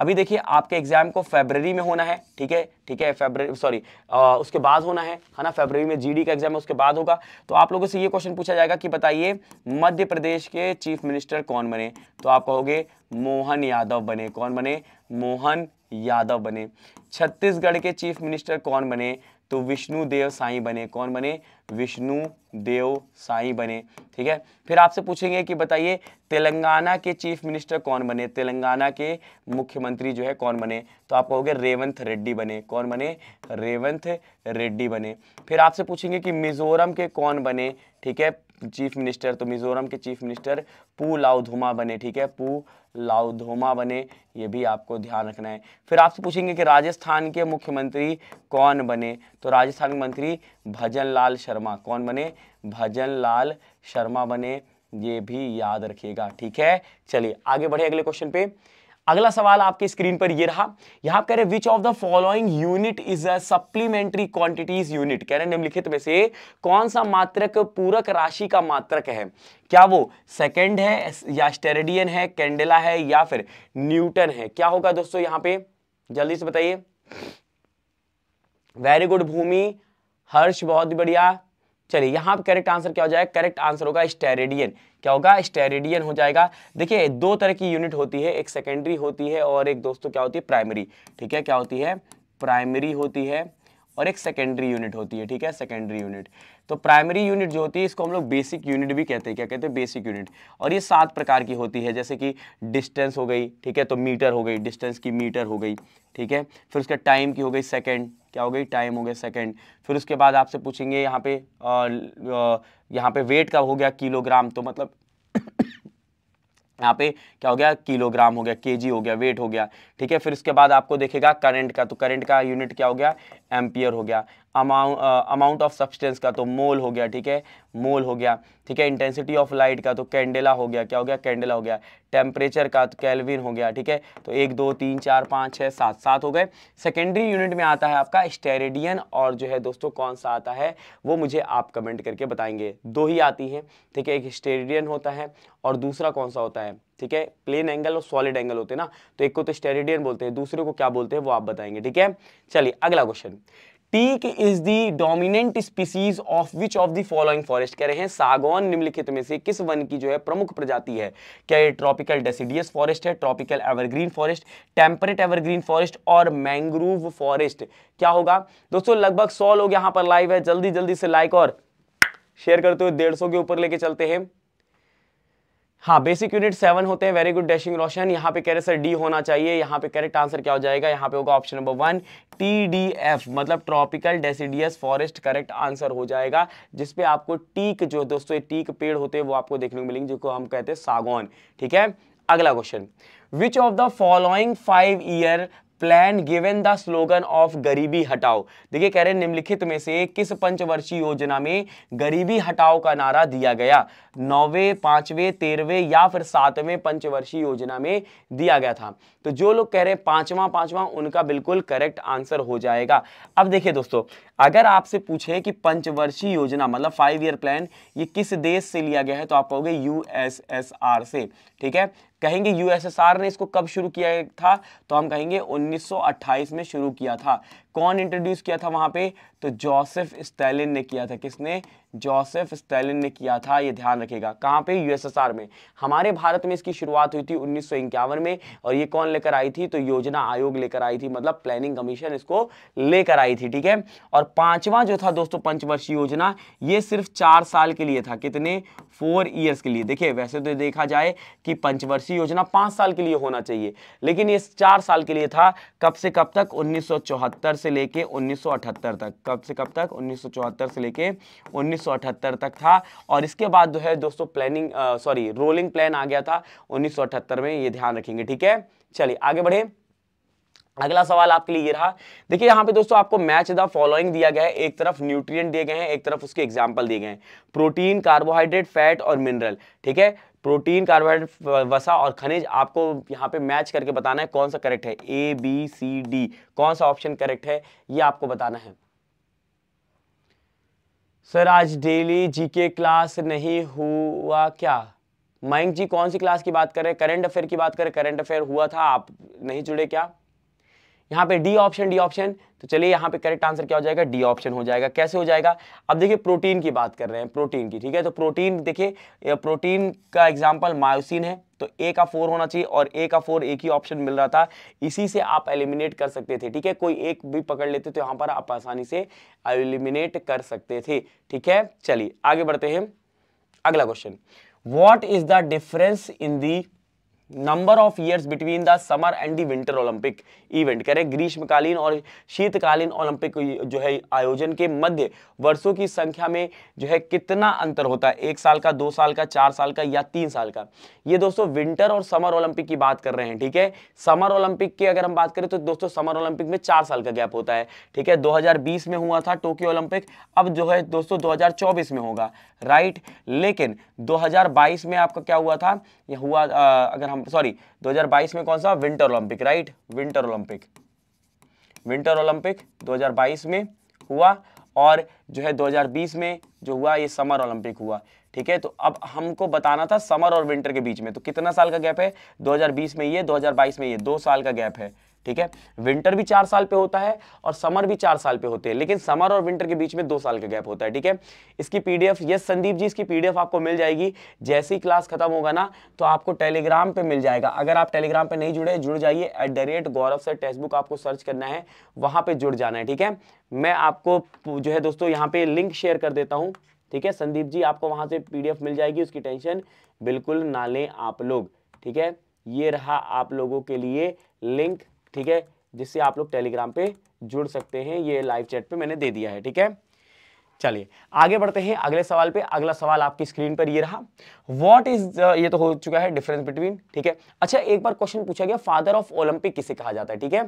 अभी देखिए आपके एग्जाम को फेबररी में होना है ठीक है ठीक है फेबररी सॉरी उसके बाद होना है है ना फेबररी में जीडी का एग्जाम है उसके बाद होगा तो आप लोगों से ये क्वेश्चन पूछा जाएगा कि बताइए मध्य प्रदेश के चीफ मिनिस्टर कौन बने तो आप कहोगे मोहन यादव बने कौन बने मोहन यादव बने छत्तीसगढ़ के चीफ मिनिस्टर कौन बने तो विष्णु देव साई बने कौन बने विष्णु देव साई बने ठीक है फिर आपसे पूछेंगे कि बताइए तेलंगाना के चीफ मिनिस्टर कौन बने तेलंगाना के मुख्यमंत्री जो है कौन बने तो आप कहोगे रेवंत रेड्डी बने कौन बने रेवंत रेड्डी बने फिर आपसे पूछेंगे कि मिजोरम के कौन बने ठीक है चीफ मिनिस्टर तो मिजोरम के चीफ मिनिस्टर पू लाउधोमा बने ठीक है पू लाउधोमा बने ये भी आपको ध्यान रखना है फिर आपसे पूछेंगे कि राजस्थान के मुख्यमंत्री कौन बने तो राजस्थान के मंत्री भजन लाल शर्मा कौन बने भजन लाल शर्मा बने ये भी याद रखिएगा ठीक है चलिए आगे बढ़े अगले क्वेश्चन पे अगला सवाल आपके स्क्रीन पर ये रहा यहां कह रहे which of the following unit is a supplementary quantities unit कह रहे निम्नलिखित में से कौन सा मात्रक पूरक राशि का मात्रक है क्या वो सेकेंड है या स्टेरेडियन है कैंडेला है या फिर न्यूटन है क्या होगा दोस्तों यहां पे जल्दी से बताइए वेरी गुड भूमि हर्ष बहुत बढ़िया चलिए यहाँ पर करेक्ट आंसर क्या हो जाएगा करेक्ट आंसर होगा स्टेरेडियन क्या होगा स्टेरेडियन हो जाएगा देखिए दो तरह की यूनिट होती है एक सेकेंडरी होती है और एक दोस्तों क्या होती है प्राइमरी ठीक है क्या होती है प्राइमरी होती है और एक सेकेंडरी यूनिट होती है ठीक है सेकेंडरी यूनिट तो प्राइमरी यूनिट जो होती है इसको हम लोग बेसिक यूनिट भी कहते हैं क्या कहते हैं बेसिक यूनिट और ये सात प्रकार की होती है जैसे कि डिस्टेंस हो गई ठीक है तो मीटर हो गई डिस्टेंस की मीटर हो गई ठीक है फिर उसका टाइम की हो गई सेकेंड क्या हो गई टाइम हो गया सेकेंड फिर उसके बाद आपसे पूछेंगे यहाँ पे यहाँ पे वेट का हो गया किलोग्राम तो मतलब यहाँ पे क्या हो गया किलोग्राम हो गया केजी हो गया वेट हो गया ठीक है फिर उसके बाद आपको देखेगा करंट का तो करंट का यूनिट क्या हो गया एम्पियर हो गया अमाउंट अमाउंट ऑफ सब्सटेंस का तो मोल हो गया ठीक है मोल हो गया ठीक है इंटेंसिटी ऑफ लाइट का तो कैंडेला हो गया क्या हो गया कैंडेला हो गया टेम्परेचर का तो कैलविन हो गया ठीक है तो एक दो तीन चार पाँच छः सात सात हो गए सेकेंडरी यूनिट में आता है आपका स्टेरेडियन और जो है दोस्तों कौन सा आता है वो मुझे आप कमेंट करके बताएंगे दो ही आती हैं ठीक है एक स्टेरेडियन होता है और दूसरा कौन सा होता है ठीक है प्लेन एंगल और सॉलिड एंगल होते हैं ना तो एक को तो स्टेरेडियन बोलते हैं दूसरे को क्या बोलते हैं वो आप बताएंगे ठीक है चलिए अगला question teak is the dominant species of which of the following forest कह रहे हैं सागौन निम्नलिखित में से किस वन की जो है प्रमुख प्रजाति है क्या ये ट्रॉपिकल डेसिडियस फॉरेस्ट है tropical evergreen forest temperate evergreen forest और मैंग्रोव फॉरेस्ट क्या होगा दोस्तों लगभग सौ लोग यहां पर लाइव है जल्दी जल्दी से लाइक और शेयर करते हुए डेढ़ के ऊपर लेके चलते हैं हाँ बेसिक यूनिट सेवन होते हैं वेरी गुड डैशिंग रोशन यहाँ पे कह रहे सर डी होना चाहिए यहाँ पे करेक्ट आंसर क्या हो जाएगा यहाँ पे होगा option number one T D F मतलब tropical deciduous forest correct answer हो जाएगा जिसपे आपको टीक जो दोस्तों ये टीक पेड़ होते हैं वो आपको देखने को मिलेंगे जिसको हम कहते हैं सागौन ठीक है अगला question which of the following five year plan given the slogan of गरीबी हटाओ देखिए कह रहे हैं निम्नलिखित में से किस पंचवर्षीय योजना में गरीबी हटाओ का नारा दिया गया नौवे पांचवे तेरहवें या फिर सातवें पंचवर्षीय योजना में दिया गया था तो जो लोग कह रहे हैं पांचवा पांचवा उनका बिल्कुल करेक्ट आंसर हो जाएगा अब देखिए दोस्तों अगर आपसे पूछे कि पंचवर्षीय योजना मतलब फाइव ईयर प्लान ये किस देश से लिया गया है तो आप कहोगे यूएसएसआर से ठीक है कहेंगे यूएसएसआर ने इसको कब शुरू किया था तो हम कहेंगे 1928 में शुरू किया था कौन इंट्रोड्यूस किया था वहां पे तो जोसेफ स्टैलिन ने किया था किसने जोसेफ स्टालिन ने किया था ये ध्यान रखेगा कहाँ पे यूएसएसआर में हमारे भारत में इसकी शुरुआत हुई थी उन्नीस में और ये कौन लेकर आई थी तो योजना आयोग लेकर आई थी मतलब प्लानिंग कमीशन इसको लेकर आई थी ठीक है और पांचवा जो था दोस्तों पंचवर्षीय योजना ये सिर्फ चार साल के लिए था कितने फोर ईयर्स के लिए देखिए वैसे तो देखा जाए कि पंचवर्षीय योजना पाँच साल के लिए होना चाहिए लेकिन ये चार साल के लिए था कब से कब तक 1974 से लेके 1978 तक कब से कब तक 1974 से लेके उन्नीस 1978 तक था और इसके बाद जो है दोस्तों प्लानिंग सॉरी रोलिंग प्लान आ गया था 1978 में ये ध्यान रखेंगे ठीक है चलिए आगे बढ़े अगला सवाल आपके लिए ये रहा देखिए यहाँ पे दोस्तों आपको मैच द फॉलोइंग दिया गया है एक तरफ न्यूट्रिएंट दिए गए हैं एक तरफ उसके एग्जाम्पल दिए गए हैं प्रोटीन कार्बोहाइड्रेट फैट और मिनरल ठीक है प्रोटीन कार्बोहाइड्रेट वसा और खनिज आपको यहाँ पे मैच करके बताना है कौन सा करेक्ट है ए बी सी डी कौन सा ऑप्शन करेक्ट है ये आपको बताना है सर आज डेली जीके क्लास नहीं हुआ क्या मयंक जी कौन सी क्लास की बात कर रहे हैं करंट अफेयर की बात कर रहे हैं करंट अफेयर हुआ था आप नहीं जुड़े क्या यहाँ पे डी ऑप्शन डी ऑप्शन तो चलिए यहाँ पे करेक्ट आंसर क्या हो जाएगा डी ऑप्शन हो जाएगा कैसे हो जाएगा अब देखिए प्रोटीन की बात कर रहे हैं प्रोटीन की ठीक है तो प्रोटीन देखिए प्रोटीन का एग्जाम्पल मायोसिन है तो ए का फोर होना चाहिए और ए का फोर एक ही ऑप्शन मिल रहा था इसी से आप एलिमिनेट कर सकते थे ठीक है कोई एक भी पकड़ लेते तो यहाँ पर आप आसानी से एलिमिनेट कर सकते थे ठीक है चलिए आगे बढ़ते हैं अगला question what is the difference in the number of years between the summer and the winter Olympic event कह रहे ग्रीष्मकालीन और शीतकालीन ओलंपिक जो है आयोजन के मध्य वर्षों की संख्या में जो है कितना अंतर होता है एक साल का दो साल का चार साल का या तीन साल का ये दोस्तों विंटर और समर ओलंपिक की बात कर रहे हैं ठीक है समर ओलंपिक की अगर हम बात करें तो दोस्तों समर ओलंपिक में चार साल का गैप होता है ठीक है दो में हुआ था टोक्यो ओलंपिक अब जो है दोस्तों दो में होगा राइट लेकिन दो में आपका क्या हुआ था हुआ अगर हम सॉरी 2022 में कौन सा winter Olympic right winter Olympic winter Olympic 2022 में हुआ और जो है 2020 में जो हुआ ये समर ओलंपिक हुआ ठीक है तो अब हमको बताना था समर और विंटर के बीच में तो कितना साल का गैप है 2020 में ये 2022 में ये दो साल का गैप है ठीक है विंटर भी चार साल पे होता है और समर भी चार साल पे होते हैं लेकिन समर और विंटर के बीच में दो साल का गैप होता है ठीक है इसकी पीडीएफ यस संदीप जी इसकी पीडीएफ आपको मिल जाएगी जैसे ही क्लास खत्म होगा ना तो आपको टेलीग्राम पे मिल जाएगा अगर आप टेलीग्राम पे नहीं जुड़े जुड़ जाइए at the rate Gaurav sir text book आपको सर्च करना है वहां पर जुड़ जाना है ठीक है मैं आपको जो है दोस्तों यहाँ पे लिंक शेयर कर देता हूँ ठीक है संदीप जी आपको वहां से पी मिल जाएगी उसकी टेंशन बिल्कुल ना लें आप लोग ठीक है ये रहा आप लोगों के लिए लिंक ठीक है जिससे आप लोग टेलीग्राम पे जुड़ सकते हैं ये लाइव चैट पे मैंने दे दिया है ठीक है चलिए आगे बढ़ते हैं अगले सवाल पे अगला सवाल आपकी स्क्रीन पर ये रहा व्हाट इज ये तो हो चुका है डिफरेंस बिटवीन ठीक है अच्छा एक बार क्वेश्चन पूछा गया फादर ऑफ ओलंपिक किसे कहा जाता है ठीक है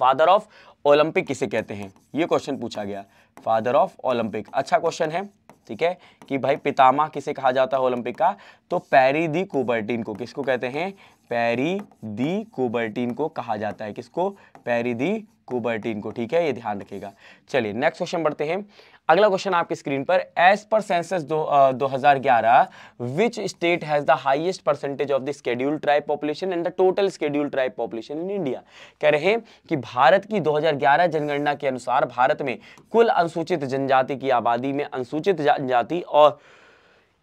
फादर ऑफ ओलंपिक किसे कहते हैं ये क्वेश्चन पूछा गया फादर ऑफ ओलंपिक अच्छा क्वेश्चन है ठीक है कि भाई पितामा किसे कहा जाता है ओलंपिक का तो पैरी दी कोबर्टिन को किसको कहते हैं पैरी दी कोबर्टीन को कहा जाता है किसको पैरी दी कोबर्टीन को ठीक है ये ध्यान रखिएगा चलिए नेक्स्ट क्वेश्चन बढ़ते हैं अगला क्वेश्चन आपकी स्क्रीन पर एज पर सेंसस दो दो हज़ार ग्यारह which state has the highest percentage of the schedule tribe population and the total schedule tribe population in India कह रहे हैं कि भारत की 2011 जनगणना के अनुसार भारत में कुल अनुसूचित जनजाति की आबादी में अनुसूचित जनजाति और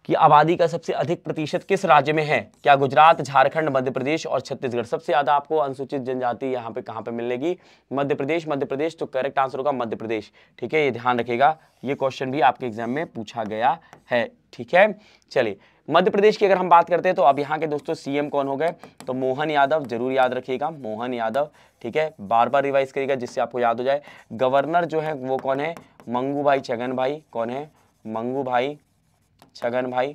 कि आबादी का सबसे अधिक प्रतिशत किस राज्य में है क्या गुजरात झारखंड मध्य प्रदेश और छत्तीसगढ़ सबसे ज़्यादा आपको अनुसूचित जनजाति यहाँ पे कहाँ पे मिलेगी मध्य प्रदेश मध्य प्रदेश तो करेक्ट आंसर होगा मध्य प्रदेश ठीक है ये ध्यान रखेगा ये क्वेश्चन भी आपके एग्जाम में पूछा गया है ठीक है चलिए मध्य प्रदेश की अगर हम बात करते हैं तो अब यहाँ के दोस्तों सीएम कौन हो गए तो मोहन यादव जरूर याद रखिएगा मोहन यादव ठीक है बार बार रिवाइज करिएगा जिससे आपको याद हो जाए गवर्नर जो है वो कौन है मंगू भाई छगन भाई कौन है मंगू भाई छगन भाई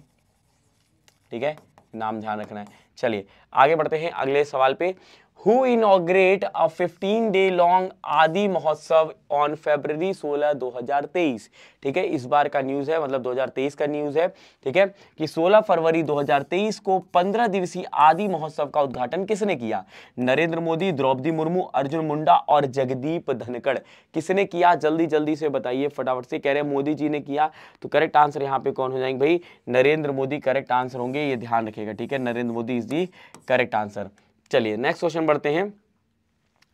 ठीक है नाम ध्यान रखना है चलिए आगे बढ़ते हैं अगले सवाल पे who inaugurate a 15 day long Aadi Mahotsav सोलह दो 16 2023 ठीक है इस बार का न्यूज़ है मतलब 2023 का न्यूज़ है ठीक है कि 16 फरवरी 2023 को 15 दिवसीय आदि महोत्सव का उद्घाटन किसने किया नरेंद्र मोदी द्रौपदी मुर्मू अर्जुन मुंडा और जगदीप धनखड़ किसने किया जल्दी जल्दी से बताइए फटाफट से कह रहे हैं मोदी जी ने किया तो करेक्ट आंसर यहाँ पे कौन हो जाएंगे भाई नरेंद्र मोदी करेक्ट आंसर होंगे ये ध्यान रखेगा ठीक है Narendra Modi is the correct answer चलिए नेक्स्ट क्वेश्चन बढ़ते हैं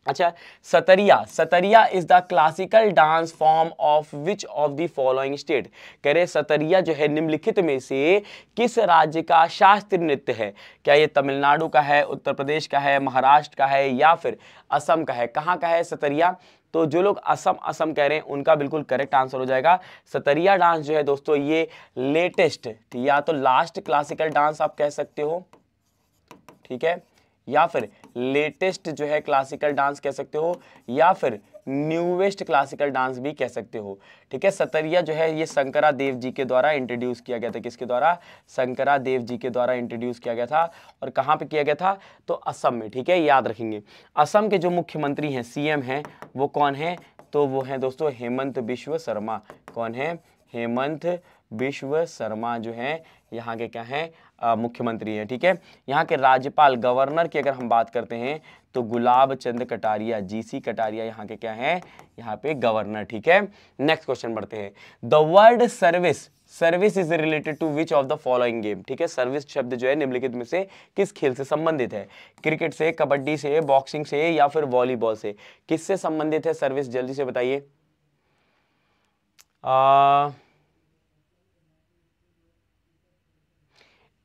अच्छा Sattriya Sattriya is the classical dance form of which of the following state कह रहे सतरिया जो है निम्नलिखित में से किस राज्य का शास्त्रीय नृत्य है क्या ये तमिलनाडु का है उत्तर प्रदेश का है महाराष्ट्र का है या फिर असम का है कहाँ का है सतरिया तो जो लोग असम असम कह रहे हैं उनका बिल्कुल करेक्ट आंसर हो जाएगा सतरिया डांस जो है दोस्तों ये लेटेस्ट या तो लास्ट क्लासिकल डांस आप कह सकते हो ठीक है या फिर लेटेस्ट जो है क्लासिकल डांस कह सकते हो या फिर न्यूवेस्ट क्लासिकल डांस भी कह सकते हो ठीक है सतरिया जो है ये शंकरा देव जी के द्वारा इंट्रोड्यूस किया गया था किसके द्वारा शंकरा देव जी के द्वारा इंट्रोड्यूस किया गया था और कहाँ पे किया गया था तो असम में ठीक है याद रखेंगे असम के जो मुख्यमंत्री हैं एम हैं वो कौन है तो वो हैं दोस्तों हेमंत विश्व शर्मा कौन है हेमंत विश्व शर्मा जो है यहाँ के क्या हैं मुख्यमंत्री हैं ठीक है यहाँ के राज्यपाल गवर्नर की अगर हम बात करते हैं तो गुलाब चंद कटारिया जीसी कटारिया यहाँ के क्या हैं यहाँ पे गवर्नर ठीक है नेक्स्ट क्वेश्चन बढ़ते हैं the world service service is related to which of the following game ठीक है सर्विस शब्द जो है निम्नलिखित में से किस खेल से संबंधित है क्रिकेट से कबड्डी से बॉक्सिंग से या फिर वॉलीबॉल से किससे संबंधित है सर्विस जल्दी से बताइए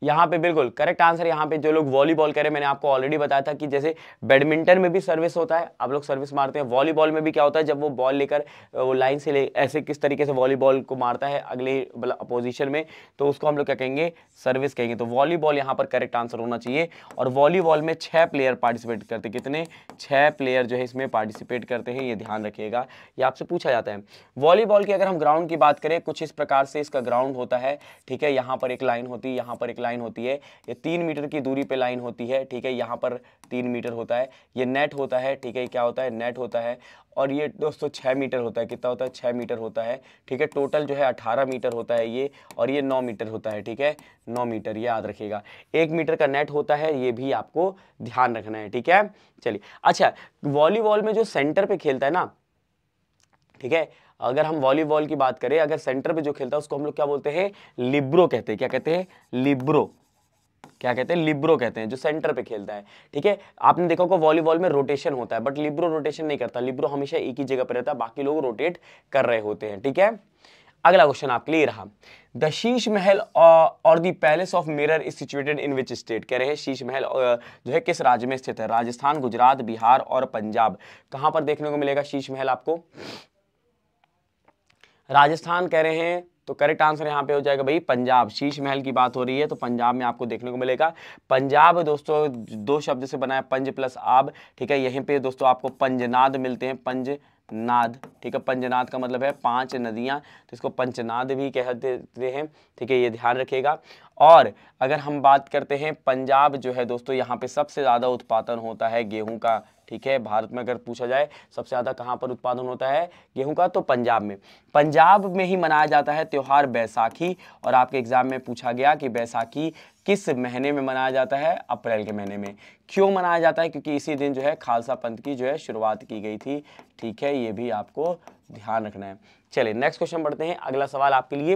यहाँ पे बिल्कुल करेक्ट आंसर यहाँ पे जो लोग वॉलीबॉल करें मैंने आपको ऑलरेडी बताया था कि जैसे बैडमिंटन में भी सर्विस होता है आप लोग सर्विस मारते हैं वॉलीबॉल में भी क्या होता है जब वो बॉल लेकर वो लाइन से ले ऐसे किस तरीके से वॉलीबॉल को मारता है अगले अपोजिशन में तो उसको हम लोग क्या कहेंगे सर्विस कहेंगे तो वॉलीबॉल यहाँ पर करेक्ट आंसर होना चाहिए और वॉलीबॉल में छः प्लेयर पार्टिसिपेट करते कितने छः प्लेयर जो है इसमें पार्टिसिपेट करते हैं ये ध्यान रखिएगा ये आपसे पूछा जाता है वॉलीबॉल की अगर हम ग्राउंड की बात करें कुछ इस प्रकार से इसका ग्राउंड होता है ठीक है यहाँ पर एक लाइन होती है यहाँ पर एक लाइन लाइन होती है ये तीन मीटर की दूरी पे लाइन होती है ठीक है यहाँ पर तीन मीटर होता है ये नेट होता है ठीक है क्या होता है नेट होता है और ये दोस्तों छः मीटर होता है कितना होता है छः मीटर होता है ठीक है टोटल जो है अठारह मीटर होता है ये और ये नौ मीटर होता है ठीक है नौ मीटर ये याद रखिएगा एक मीटर का नेट होता है ये भी आपको ध्यान रखना है ठीक है चलिए अच्छा वॉलीबॉल में जो सेंटर पर खेलता है ना ठीक है अगर हम वॉलीबॉल की बात करें अगर सेंटर पे जो खेलता है उसको हम लोग क्या बोलते हैं लिब्रो कहते हैं क्या कहते हैं लिब्रो क्या कहते हैं लिब्रो कहते हैं जो सेंटर पे खेलता है ठीक है आपने देखा होगा वॉलीबॉल में रोटेशन होता है बट लिब्रो रोटेशन नहीं करता लिब्रो हमेशा एक ही जगह पर रहता है बाकी लोग रोटेट कर रहे होते हैं ठीक है अगला क्वेश्चन आपके लिए रहा द शीश महल और the palace of mirror is situated in which state कह रहे हैं शीश महल uh, जो है किस राज्य में स्थित है राजस्थान गुजरात बिहार और पंजाब कहां पर देखने को मिलेगा शीश महल आपको राजस्थान कह रहे हैं तो करेक्ट आंसर यहाँ पे हो जाएगा भाई पंजाब शीश महल की बात हो रही है तो पंजाब में आपको देखने को मिलेगा पंजाब दोस्तों दो शब्द से बनाया पंज प्लस आब ठीक है यहीं पे दोस्तों आपको पंजनाद मिलते हैं पंज नाद ठीक है पंजनाद का मतलब है पांच नदियां तो इसको पंचनाद भी कह देते हैं ठीक है ये ध्यान रखिएगा और अगर हम बात करते हैं पंजाब जो है दोस्तों यहाँ पे सबसे ज़्यादा उत्पादन होता है गेहूं का ठीक है भारत में अगर पूछा जाए सबसे ज़्यादा कहाँ पर उत्पादन होता है गेहूं का तो पंजाब में पंजाब में ही मनाया जाता है त्यौहार बैसाखी और आपके एग्जाम में पूछा गया कि बैसाखी किस महीने में मनाया जाता है अप्रैल के महीने में क्यों मनाया जाता है क्योंकि इसी दिन जो है खालसा पंथ की जो है शुरुआत की गई थी ठीक है ये भी आपको ध्यान रखना है चलिए नेक्स्ट क्वेश्चन बढ़ते हैं अगला सवाल आपके लिए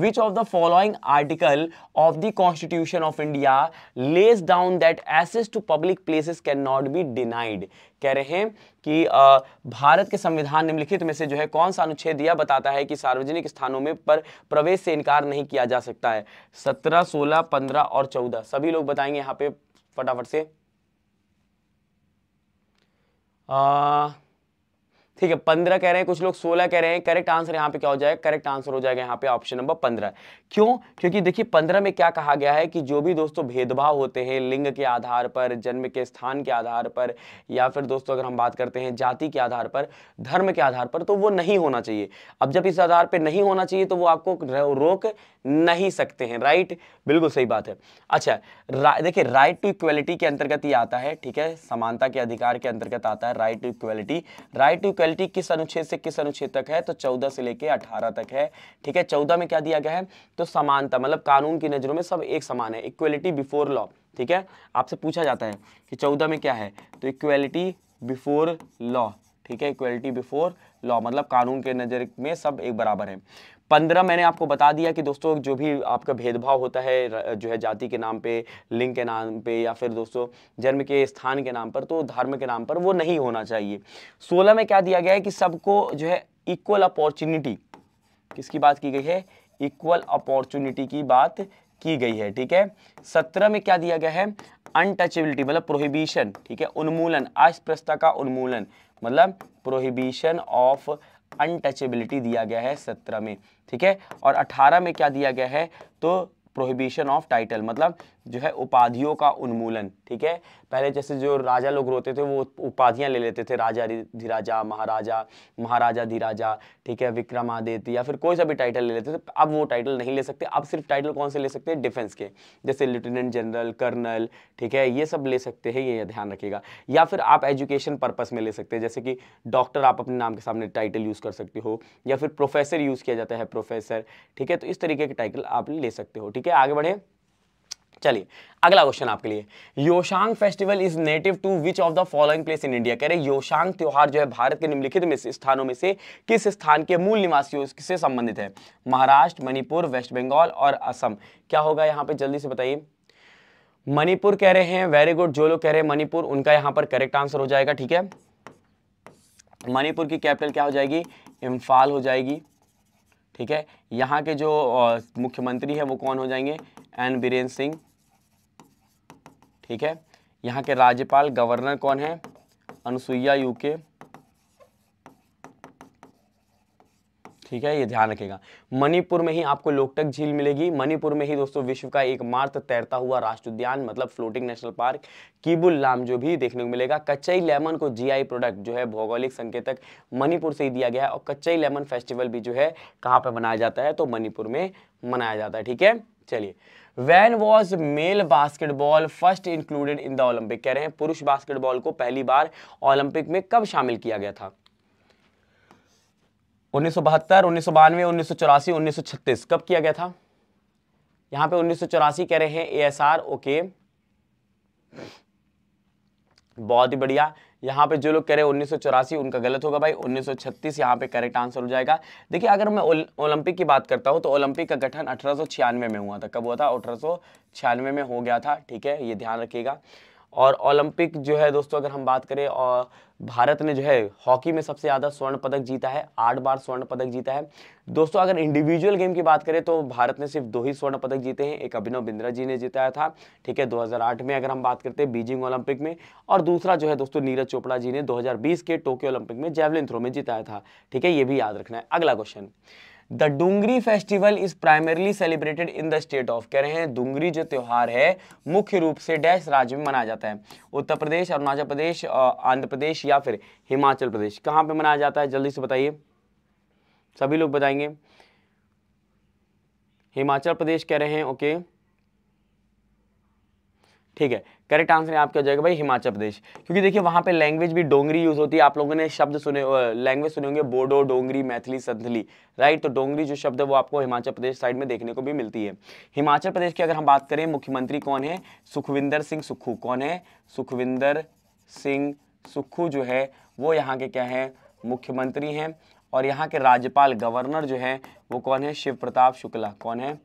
which of the following article of the constitution of India lays down that access to public places can not be denied कह रहे हैं कि भारत के संविधान निम्नलिखित में से जो है कौन सा अनुच्छेद यह बताता है कि सार्वजनिक स्थानों में पर प्रवेश से इनकार नहीं किया जा सकता है सत्रह सोलह पंद्रह और चौदह सभी लोग बताएंगे यहाँ पे फटाफट से आ, ठीक है पंद्रह कह रहे हैं कुछ लोग सोलह कह रहे हैं करेक्ट आंसर यहाँ पे क्या हो जाएगा करेक्ट आंसर हो जाएगा यहाँ पे ऑप्शन नंबर पंद्रह क्यों क्योंकि देखिए पंद्रह में क्या कहा गया है कि जो भी दोस्तों भेदभाव होते हैं लिंग के आधार पर जन्म के स्थान के आधार पर या फिर दोस्तों अगर हम बात करते हैं जाति के आधार पर धर्म के आधार पर तो वो नहीं होना चाहिए अब जब इस आधार पर नहीं होना चाहिए तो वो आपको रोक नहीं सकते हैं राइट बिल्कुल सही बात है अच्छा रा, देखिए राइट टू इक्वलिटी के अंतर्गत ही आता है ठीक है समानता के अधिकार के अंतर्गत आता है right to equality right to penalty किस अनुच्छेद से किस अनुच्छेद तक है तो चौदह से लेकर अठारह तक है ठीक है चौदह में क्या दिया गया है तो समानता मतलब कानून की नज़रों में सब एक समान है इक्वेलिटी बिफोर लॉ ठीक है आपसे पूछा जाता है कि चौदह में क्या है तो इक्वेलिटी बिफोर लॉ ठीक है इक्वेलिटी बिफोर लॉ मतलब कानून के नज़र में सब एक बराबर है पंद्रह मैंने आपको बता दिया कि दोस्तों जो भी आपका भेदभाव होता है जो है जाति के नाम पे लिंग के नाम पे या फिर दोस्तों जन्म के स्थान के नाम पर तो धर्म के नाम पर वो नहीं होना चाहिए सोलह में क्या दिया गया है कि सबको जो है इक्वल अपॉर्चुनिटी किसकी बात की गई है इक्वल अपॉर्चुनिटी की बात की गई है ठीक है सत्रह में क्या दिया गया है अनटचेबिलिटी मतलब प्रोहिबिशन ठीक है उन्मूलन अस्पृष्टता का उन्मूलन मतलब प्रोहिबिशन ऑफ अनटचेबिलिटी दिया गया है सत्रह में ठीक है और अठारह में क्या दिया गया है तो प्रोहिबिशन ऑफ टाइटल मतलब जो है उपाधियों का उन्मूलन ठीक है पहले जैसे जो राजा लोग रोते थे वो उपाधियां ले लेते थे राजा धीराजा महाराजा महाराजा धीराजा ठीक है विक्रमादित्य या फिर कोई सा भी टाइटल ले लेते थे अब वो टाइटल नहीं ले सकते अब सिर्फ टाइटल कौन से ले सकते हैं डिफेंस के जैसे लेफ्टिनेंट जनरल कर्नल ठीक है ये सब ले सकते हैं ये ध्यान रखिएगा या फिर आप एजुकेशन पर्पज़ में ले सकते हैं जैसे कि डॉक्टर आप अपने नाम के सामने टाइटल यूज़ कर सकते हो या फिर प्रोफेसर यूज़ किया जाता है प्रोफेसर ठीक है तो इस तरीके के टाइटल आप ले सकते हो ठीक ठीक है आगे बढ़े चलिए अगला क्वेश्चन आपके लिए Yoshang festival is native to which of the following place in India कह रहे योशांग त्यौहार जो है भारत के निम्नलिखित में स्थानों में से किस स्थान के मूल निवासियों से संबंधित है महाराष्ट्र मणिपुर वेस्ट बंगाल और असम क्या होगा यहाँ पे जल्दी से बताइए मणिपुर कह रहे हैं वेरी गुड जो लोग कह रहे हैं मणिपुर उनका यहाँ पर करेक्ट आंसर हो जाएगा ठीक है मणिपुर की कैपिटल क्या हो जाएगी इम्फाल हो जाएगी ठीक है यहाँ के जो मुख्यमंत्री है वो कौन हो जाएंगे एन बीरेन सिंह ठीक है यहाँ के राज्यपाल गवर्नर कौन है अनुसुईया यूके ठीक है ये ध्यान रखेगा मणिपुर में ही आपको लोकटक झील मिलेगी मणिपुर में ही दोस्तों विश्व का एक मार्त तैरता हुआ राष्ट्र उद्यान मतलब फ्लोटिंग नेशनल पार्क कीबुल लाम जो भी देखने को मिलेगा कच्चई लेमन को जीआई प्रोडक्ट जो है भौगोलिक संकेतक मणिपुर से ही दिया गया है और कच्चई लेमन फेस्टिवल भी जो है कहाँ पर मनाया जाता है तो मणिपुर में मनाया जाता है ठीक है चलिए when was male basketball first included in the Olympic कह रहे हैं पुरुष बास्केटबॉल को पहली बार ओलंपिक में कब शामिल किया गया था उन्नीस सौ बहत्तर उन्नीस सौ बानवे उन्नीस सौ चौरासी उन्नीस सौ छत्तीस कब किया गया था यहां पे उन्नीस सौ चौरासी कह रहे हैं ए एस आर ओके बहुत ही बढ़िया यहां पे जो लोग कह रहे हैं उन्नीस उनका गलत होगा भाई 1936 यहां पर करेक्ट आंसर हो जाएगा देखिए अगर मैं ओलंपिक की बात करता हूं तो ओलंपिक का गठन अठारह में हुआ था कब हुआ था अठारह में हो गया था ठीक है ये ध्यान रखिएगा और ओलंपिक जो है दोस्तों अगर हम बात करें और भारत ने जो है हॉकी में सबसे ज़्यादा स्वर्ण पदक जीता है आठ बार स्वर्ण पदक जीता है दोस्तों अगर इंडिविजुअल गेम की बात करें तो भारत ने सिर्फ दो ही स्वर्ण पदक जीते हैं एक अभिनव बिंद्रा जी ने जिताया था ठीक है 2008 में अगर हम बात करते हैं बीजिंग ओलंपिक में और दूसरा जो है दोस्तों नीरज चोपड़ा जी ने दो के टोक्यो ओलंपिक में जेवलिन थ्रो में जिताया था ठीक है ये भी याद रखना है अगला question the Dungri festival is primarily celebrated in the state of कह रहे हैं डूंगरी जो त्यौहार है मुख्य रूप से डैश राज्य में मनाया जाता है उत्तर प्रदेश अरुणाचल प्रदेश आंध्र प्रदेश या फिर हिमाचल प्रदेश कहाँ पे मनाया जाता है जल्दी से बताइए सभी लोग बताएंगे हिमाचल प्रदेश कह रहे हैं ओके ठीक है करेक्ट आंसर यहाँ क्या हो जाएगा भाई हिमाचल प्रदेश क्योंकि देखिए वहाँ पे लैंग्वेज भी डोंगरी यूज़ होती है आप लोगों ने शब्द सुने लैंग्वेज सुने होंगे बोडो डोंगरी मैथिली संथली राइट तो डोंगरी जो शब्द है वो आपको हिमाचल प्रदेश साइड में देखने को भी मिलती है हिमाचल प्रदेश की अगर हम बात करें मुख्यमंत्री कौन है सुखविंदर सिंह सुक्खू कौन है सुखविंदर सिंह सुक्खू जो है वो यहाँ के क्या हैं मुख्यमंत्री हैं और यहाँ के राज्यपाल गवर्नर जो है वो कौन है शिव प्रताप शुक्ला कौन है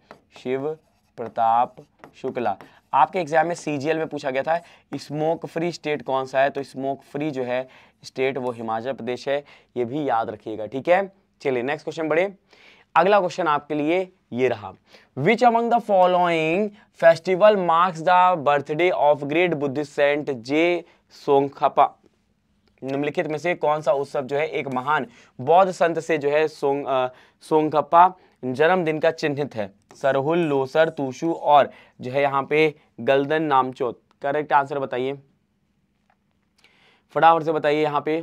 शिव प्रताप शुक्ला आपके एग्जाम में सी में पूछा गया था स्मोक फ्री स्टेट कौन सा है तो स्मोक फ्री जो है स्टेट वो हिमाचल प्रदेश है ये भी याद रखिएगा ठीक है चलिए नेक्स्ट क्वेश्चन बढ़े अगला क्वेश्चन आपके लिए ये रहा which among the following festival marks the birthday of great Buddhist saint Je Tsongkhapa निम्नलिखित में से कौन सा उत्सव जो है एक महान बौद्ध संत से जो है सोंग सोंगखपा जन्मदिन का चिन्हित है सरहुल लोसर तुशु और जो है यहाँ पे गलदन नामचोत करेक्ट आंसर बताइए फटाफट से बताइए यहाँ पे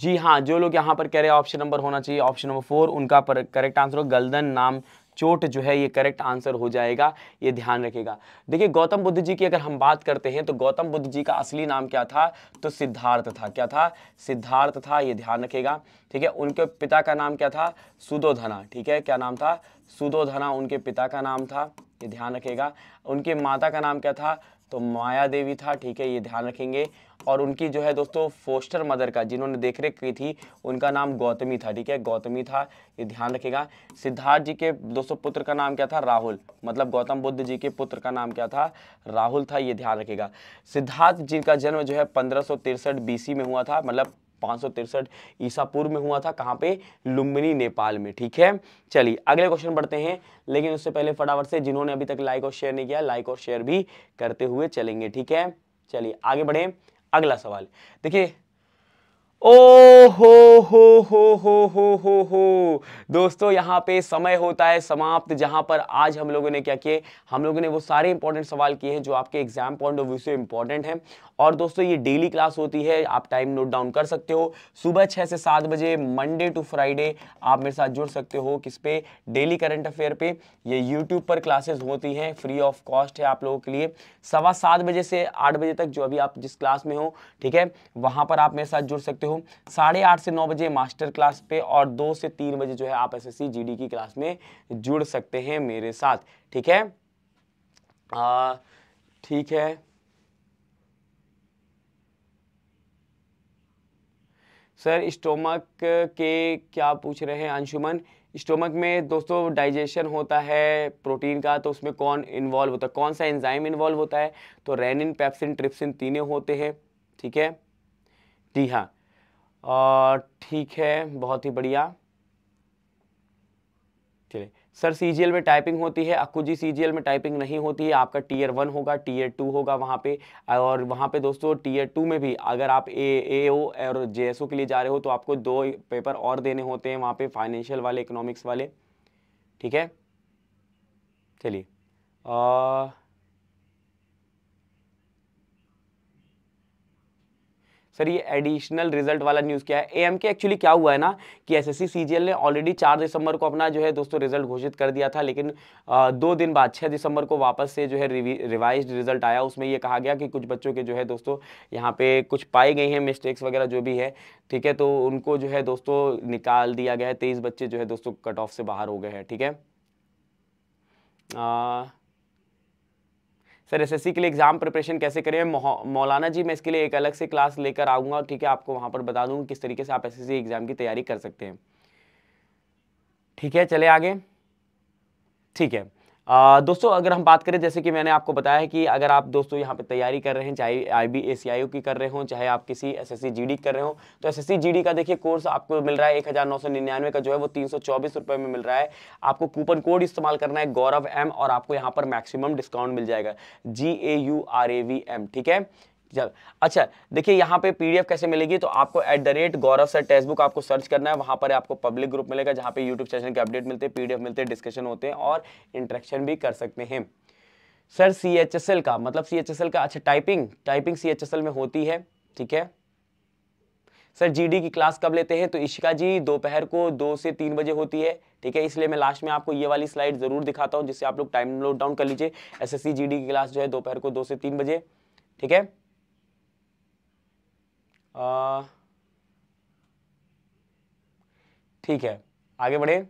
जी हाँ जो लोग यहाँ पर कह रहे हैं ऑप्शन नंबर होना चाहिए ऑप्शन नंबर फोर उनका पर करेक्ट आंसर हो गलदन नाम चोट जो है ये करेक्ट आंसर हो जाएगा ये ध्यान रखेगा देखिए गौतम बुद्ध जी की अगर हम बात करते हैं तो गौतम बुद्ध जी का असली नाम क्या था तो सिद्धार्थ था क्या था सिद्धार्थ था ये ध्यान रखेगा ठीक है उनके पिता का नाम क्या था सुदोधना ठीक है क्या नाम था सुदोधना उनके पिता का नाम था ये ध्यान रखेगा उनके माता का नाम क्या था तो माया देवी था ठीक है ये ध्यान रखेंगे और उनकी जो है दोस्तों फोस्टर मदर का जिन्होंने देखरेख की थी उनका नाम गौतमी था ठीक है गौतमी था ये ध्यान रखेगा सिद्धार्थ जी के दोस्तों पुत्र का नाम क्या था राहुल मतलब गौतम बुद्ध जी के पुत्र का नाम क्या था राहुल था ये ध्यान रखेगा सिद्धार्थ जी का जन्म जो है पंद्रह सौ बीसी में हुआ था मतलब पाँच सौ तिरसठ ईसा पूर्व में हुआ था कहाँ पे लुम्बिनी नेपाल में ठीक है चलिए अगले क्वेश्चन बढ़ते हैं लेकिन उससे पहले फटाफट से जिन्होंने अभी तक लाइक और शेयर नहीं किया लाइक और शेयर भी करते हुए चलेंगे ठीक है चलिए आगे बढ़ें अगला सवाल देखिए ओ हो हो हो हो हो हो हो दोस्तों यहाँ पे समय होता है समाप्त जहाँ पर आज हम लोगों ने क्या किए हम लोगों ने वो सारे इंपॉर्टेंट सवाल किए हैं जो आपके एग्जाम पॉइंट ऑफ व्यू से इंपॉर्टेंट हैं और दोस्तों ये डेली क्लास होती है आप टाइम नोट डाउन कर सकते हो सुबह छः से सात बजे मंडे टू फ्राइडे आप मेरे साथ जुड़ सकते हो किस पे डेली करंट अफेयर पे ये यूट्यूब पर क्लासेस होती हैं फ्री ऑफ कॉस्ट है आप लोगों के लिए सवा सात बजे से आठ बजे तक जो अभी आप जिस क्लास में हो ठीक है वहाँ पर आप मेरे साथ जुड़ सकते हो साढ़े आठ से नौ बजे मास्टर क्लास पे और दो से तीन बजे जो है आप एस एस की क्लास में जुड़ सकते हैं मेरे साथ ठीक है ठीक है सर स्टोमक के क्या पूछ रहे हैं अंशुमन स्टोमक में दोस्तों डाइजेशन होता है प्रोटीन का तो उसमें कौन इन्वॉल्व होता है कौन सा एंजाइम इन्वॉल्व होता है तो रेनिन पेप्सिन ट्रिप्सिन तीनों होते हैं ठीक है जी हाँ ठीक है बहुत ही बढ़िया चलिए सर सी में टाइपिंग होती है अक्कूजी सी में टाइपिंग नहीं होती है आपका टीयर वन होगा टीयर टू होगा वहाँ पे और वहाँ पे दोस्तों टीयर टू में भी अगर आप ए ए ओ और जे के लिए जा रहे हो तो आपको दो पेपर और देने होते हैं वहाँ पे फाइनेंशियल वाले इकोनॉमिक्स वाले ठीक है चलिए सर ये एडिशनल रिजल्ट वाला न्यूज़ क्या है एम के एक्चुअली क्या हुआ है ना कि एस एस ने ऑलरेडी चार दिसंबर को अपना जो है दोस्तों रिजल्ट घोषित कर दिया था लेकिन आ, दो दिन बाद छः दिसंबर को वापस से जो है रिवाइज रिजल्ट आया उसमें ये कहा गया कि कुछ बच्चों के जो है दोस्तों यहाँ पे कुछ पाए गए हैं मिस्टेक्स वगैरह जो भी है ठीक है तो उनको जो है दोस्तों निकाल दिया गया है तेईस बच्चे जो है दोस्तों कट ऑफ से बाहर हो गए हैं ठीक है आ, सर एसएससी के लिए एग्ज़ाम प्रिपरेशन कैसे करें मौलाना जी मैं इसके लिए एक अलग से क्लास लेकर आऊँगा ठीक है आपको वहाँ पर बता दूँगा किस तरीके से आप एस एग्ज़ाम की तैयारी कर सकते हैं ठीक है चले आगे ठीक है दोस्तों अगर हम बात करें जैसे कि मैंने आपको बताया है कि अगर आप दोस्तों यहाँ पे तैयारी कर रहे हैं चाहे आई बी ए सी आई की कर रहे हो चाहे आप किसी एस एस सी कर रहे हो तो एस एस सी का देखिए कोर्स आपको मिल रहा है एक हज़ार नौ सौ निन्यानवे का जो है वो तीन सौ चौबीस रुपये में मिल रहा है आपको कूपन कोड इस्तेमाल करना है गौरव एम और आपको यहाँ पर मैक्सिमम डिस्काउंट मिल जाएगा G A U R A V M ठीक है अच्छा देखिए यहाँ पे पीडीएफ कैसे मिलेगी तो आपको at the rate Gaurav sir text book आपको सर्च करना है वहाँ पर आपको पब्लिक ग्रुप मिलेगा जहाँ पे यूट्यूब चैनल के अपडेट मिलते हैं पीडीएफ मिलते हैं डिस्कशन होते हैं और इंटरेक्शन भी कर सकते हैं sir C H S L का मतलब सी एच एस एल का अच्छा typing typing C H S L में होती है ठीक है सर डी की क्लास कब लेते हैं तो इशिका जी दोपहर को दो से तीन बजे होती है ठीक है इसलिए मैं लास्ट में आपको ये वाली स्लाइड ज़रूर दिखाता हूँ जिससे आप लोग टाइम नोट डाउन कर लीजिए जी डी की क्लास जो है दोपहर को दो से तीन बजे ठीक है ठीक है आगे बढ़े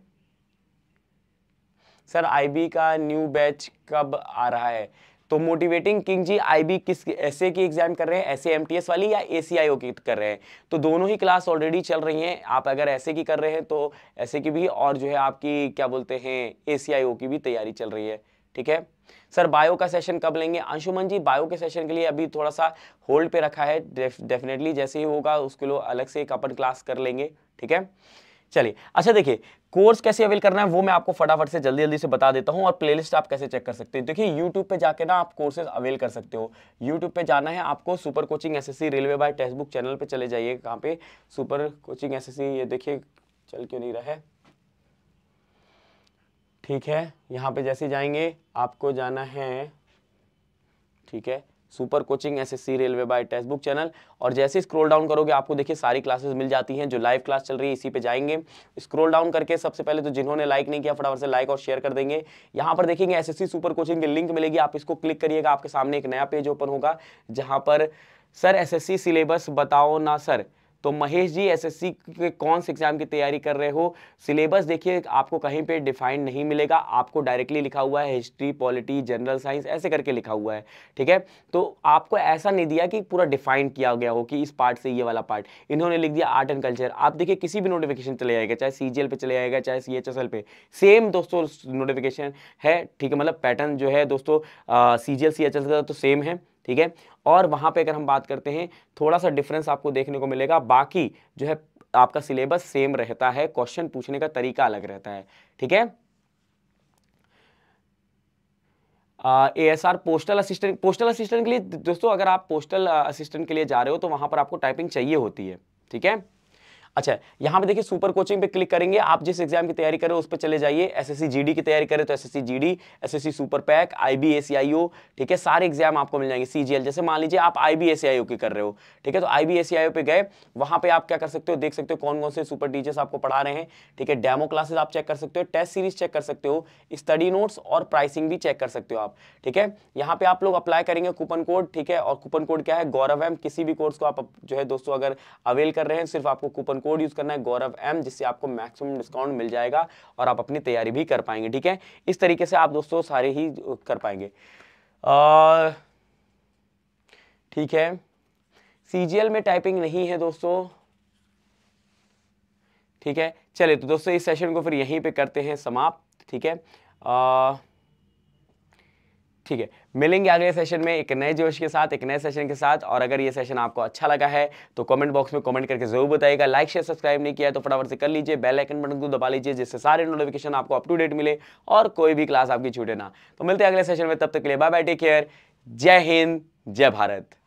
सर आईबी का न्यू बैच कब आ रहा है तो मोटिवेटिंग किंग जी आईबी किस ऐसे की एग्जाम कर रहे हैं ऐसे एमटीएस वाली या एसीआईओ की कर रहे हैं तो दोनों ही क्लास ऑलरेडी चल रही हैं आप अगर ऐसे की कर रहे हैं तो ऐसे की भी और जो है आपकी क्या बोलते हैं एसीआईओ की भी तैयारी चल रही है ठीक है सर बायो का सेशन कब लेंगे अंशुमन जी बायो के सेशन के लिए अभी थोड़ा सा होल्ड पे रखा है डेफिनेटली जैसे ही होगा उसके लिए अलग से एक अपन क्लास कर लेंगे ठीक है चलिए अच्छा देखिए कोर्स कैसे अवेल करना है वो मैं आपको फटाफट से जल्दी जल्दी से बता देता हूँ और प्लेलिस्ट आप कैसे चेक कर सकते हैं देखिए यूट्यूब पे जाके ना आप कोर्सेज अवेल कर सकते हो यूट्यूब पे जाना है आपको super coaching SSC railway by text book channel पे चले जाइए कहाँ पे सुपर कोचिंग एसएससी ये देखिए चल क्यों नहीं रहा है ठीक है यहाँ पे जैसे जाएंगे आपको जाना है ठीक है super coaching SSC railway by text book channel और जैसे स्क्रॉल डाउन करोगे आपको देखिए सारी क्लासेस मिल जाती हैं जो लाइव क्लास चल रही है इसी पे जाएंगे स्क्रॉल डाउन करके सबसे पहले तो जिन्होंने लाइक नहीं किया फटाफट से लाइक और शेयर कर देंगे यहाँ पर देखेंगे एसएससी सुपर कोचिंग की लिंक मिलेगी आप इसको क्लिक करिएगा आपके सामने एक नया पेज ओपन होगा जहाँ पर सर सी सिलेबस बताओ ना सर तो महेश जी एसएससी के कौन से एग्जाम की तैयारी कर रहे हो सिलेबस देखिए आपको कहीं पे डिफाइंड नहीं मिलेगा आपको डायरेक्टली लिखा हुआ है हिस्ट्री पॉलिटी जनरल साइंस ऐसे करके लिखा हुआ है ठीक है तो आपको ऐसा नहीं दिया कि पूरा डिफाइंड किया गया हो कि इस पार्ट से ये वाला पार्ट इन्होंने लिख दिया आर्ट एंड कल्चर आप देखिए किसी भी नोटिफिकेशन चले जाएगा चाहे सी पे चले जाएगा चाहे सी पे सेम दोस्तों नोटिफिकेशन है ठीक है मतलब पैटर्न जो है दोस्तों सी जी एल का तो सेम है ठीक है और वहां पे अगर हम बात करते हैं थोड़ा सा डिफरेंस आपको देखने को मिलेगा बाकी जो है आपका सिलेबस सेम रहता है क्वेश्चन पूछने का तरीका अलग रहता है ठीक है A S R postal assistant postal assistant के लिए दोस्तों अगर आप पोस्टल असिस्टेंट के लिए जा रहे हो तो वहां पर आपको टाइपिंग चाहिए होती है ठीक है अच्छा यहाँ पे देखिए सुपर कोचिंग पे क्लिक करेंगे आप जिस एग्जाम की तैयारी करें उस पर चले जाइए एसएससी जीडी की तैयारी करें तो SSC GD SSC super pack IBSIO ठीक है सारे एग्जाम आपको मिल जाएंगे सीजीएल जैसे मान लीजिए आप आईबीएसआईओ e की कर रहे हो ठीक है तो आईबीएसआईओ e पे गए वहां पर आप क्या कर सकते हो देख सकते हो कौन कौन से सुपर टीचर्स आपको पढ़ा रहे हैं ठीक है डेमो क्लासेस आप चेक कर सकते हो टेस्ट सीरीज चेक कर सकते हो स्टडी नोट्स और प्राइसिंग भी चेक कर सकते हो आप ठीक है यहाँ पे आप लोग अप्लाई करेंगे कूपन कोड ठीक है और कूपन कोड क्या है गौरव एम किसी भी कोर्स को आप जो है दोस्तों अगर अवेल कर रहे हैं सिर्फ आपको कूपन कोड यूज़ करना है गौरव एम जिससे आपको मैक्सिमम डिस्काउंट मिल जाएगा और आप अपनी तैयारी भी कर पाएंगे ठीक है इस तरीके से आप दोस्तों सारे ही कर पाएंगे ठीक है सीजीएल में टाइपिंग नहीं है दोस्तों ठीक है चलिए तो दोस्तों इस सेशन को फिर यहीं पे करते हैं समाप्त ठीक है आ, ठीक है मिलेंगे अगले सेशन में एक नए जोश के साथ एक नए सेशन के साथ और अगर ये सेशन आपको अच्छा लगा है तो कमेंट बॉक्स में कमेंट करके जरूर बताइएगा लाइक शेयर सब्सक्राइब नहीं किया तो फटाफट से कर लीजिए बेल आइकन बटन को दबा लीजिए जिससे सारे नोटिफिकेशन आपको अप टू डेट मिले और कोई भी क्लास आपकी छूटे ना तो मिलते हैं अगले सेशन में तब तक के लिए बाय बाय टेक केयर जय हिंद जय भारत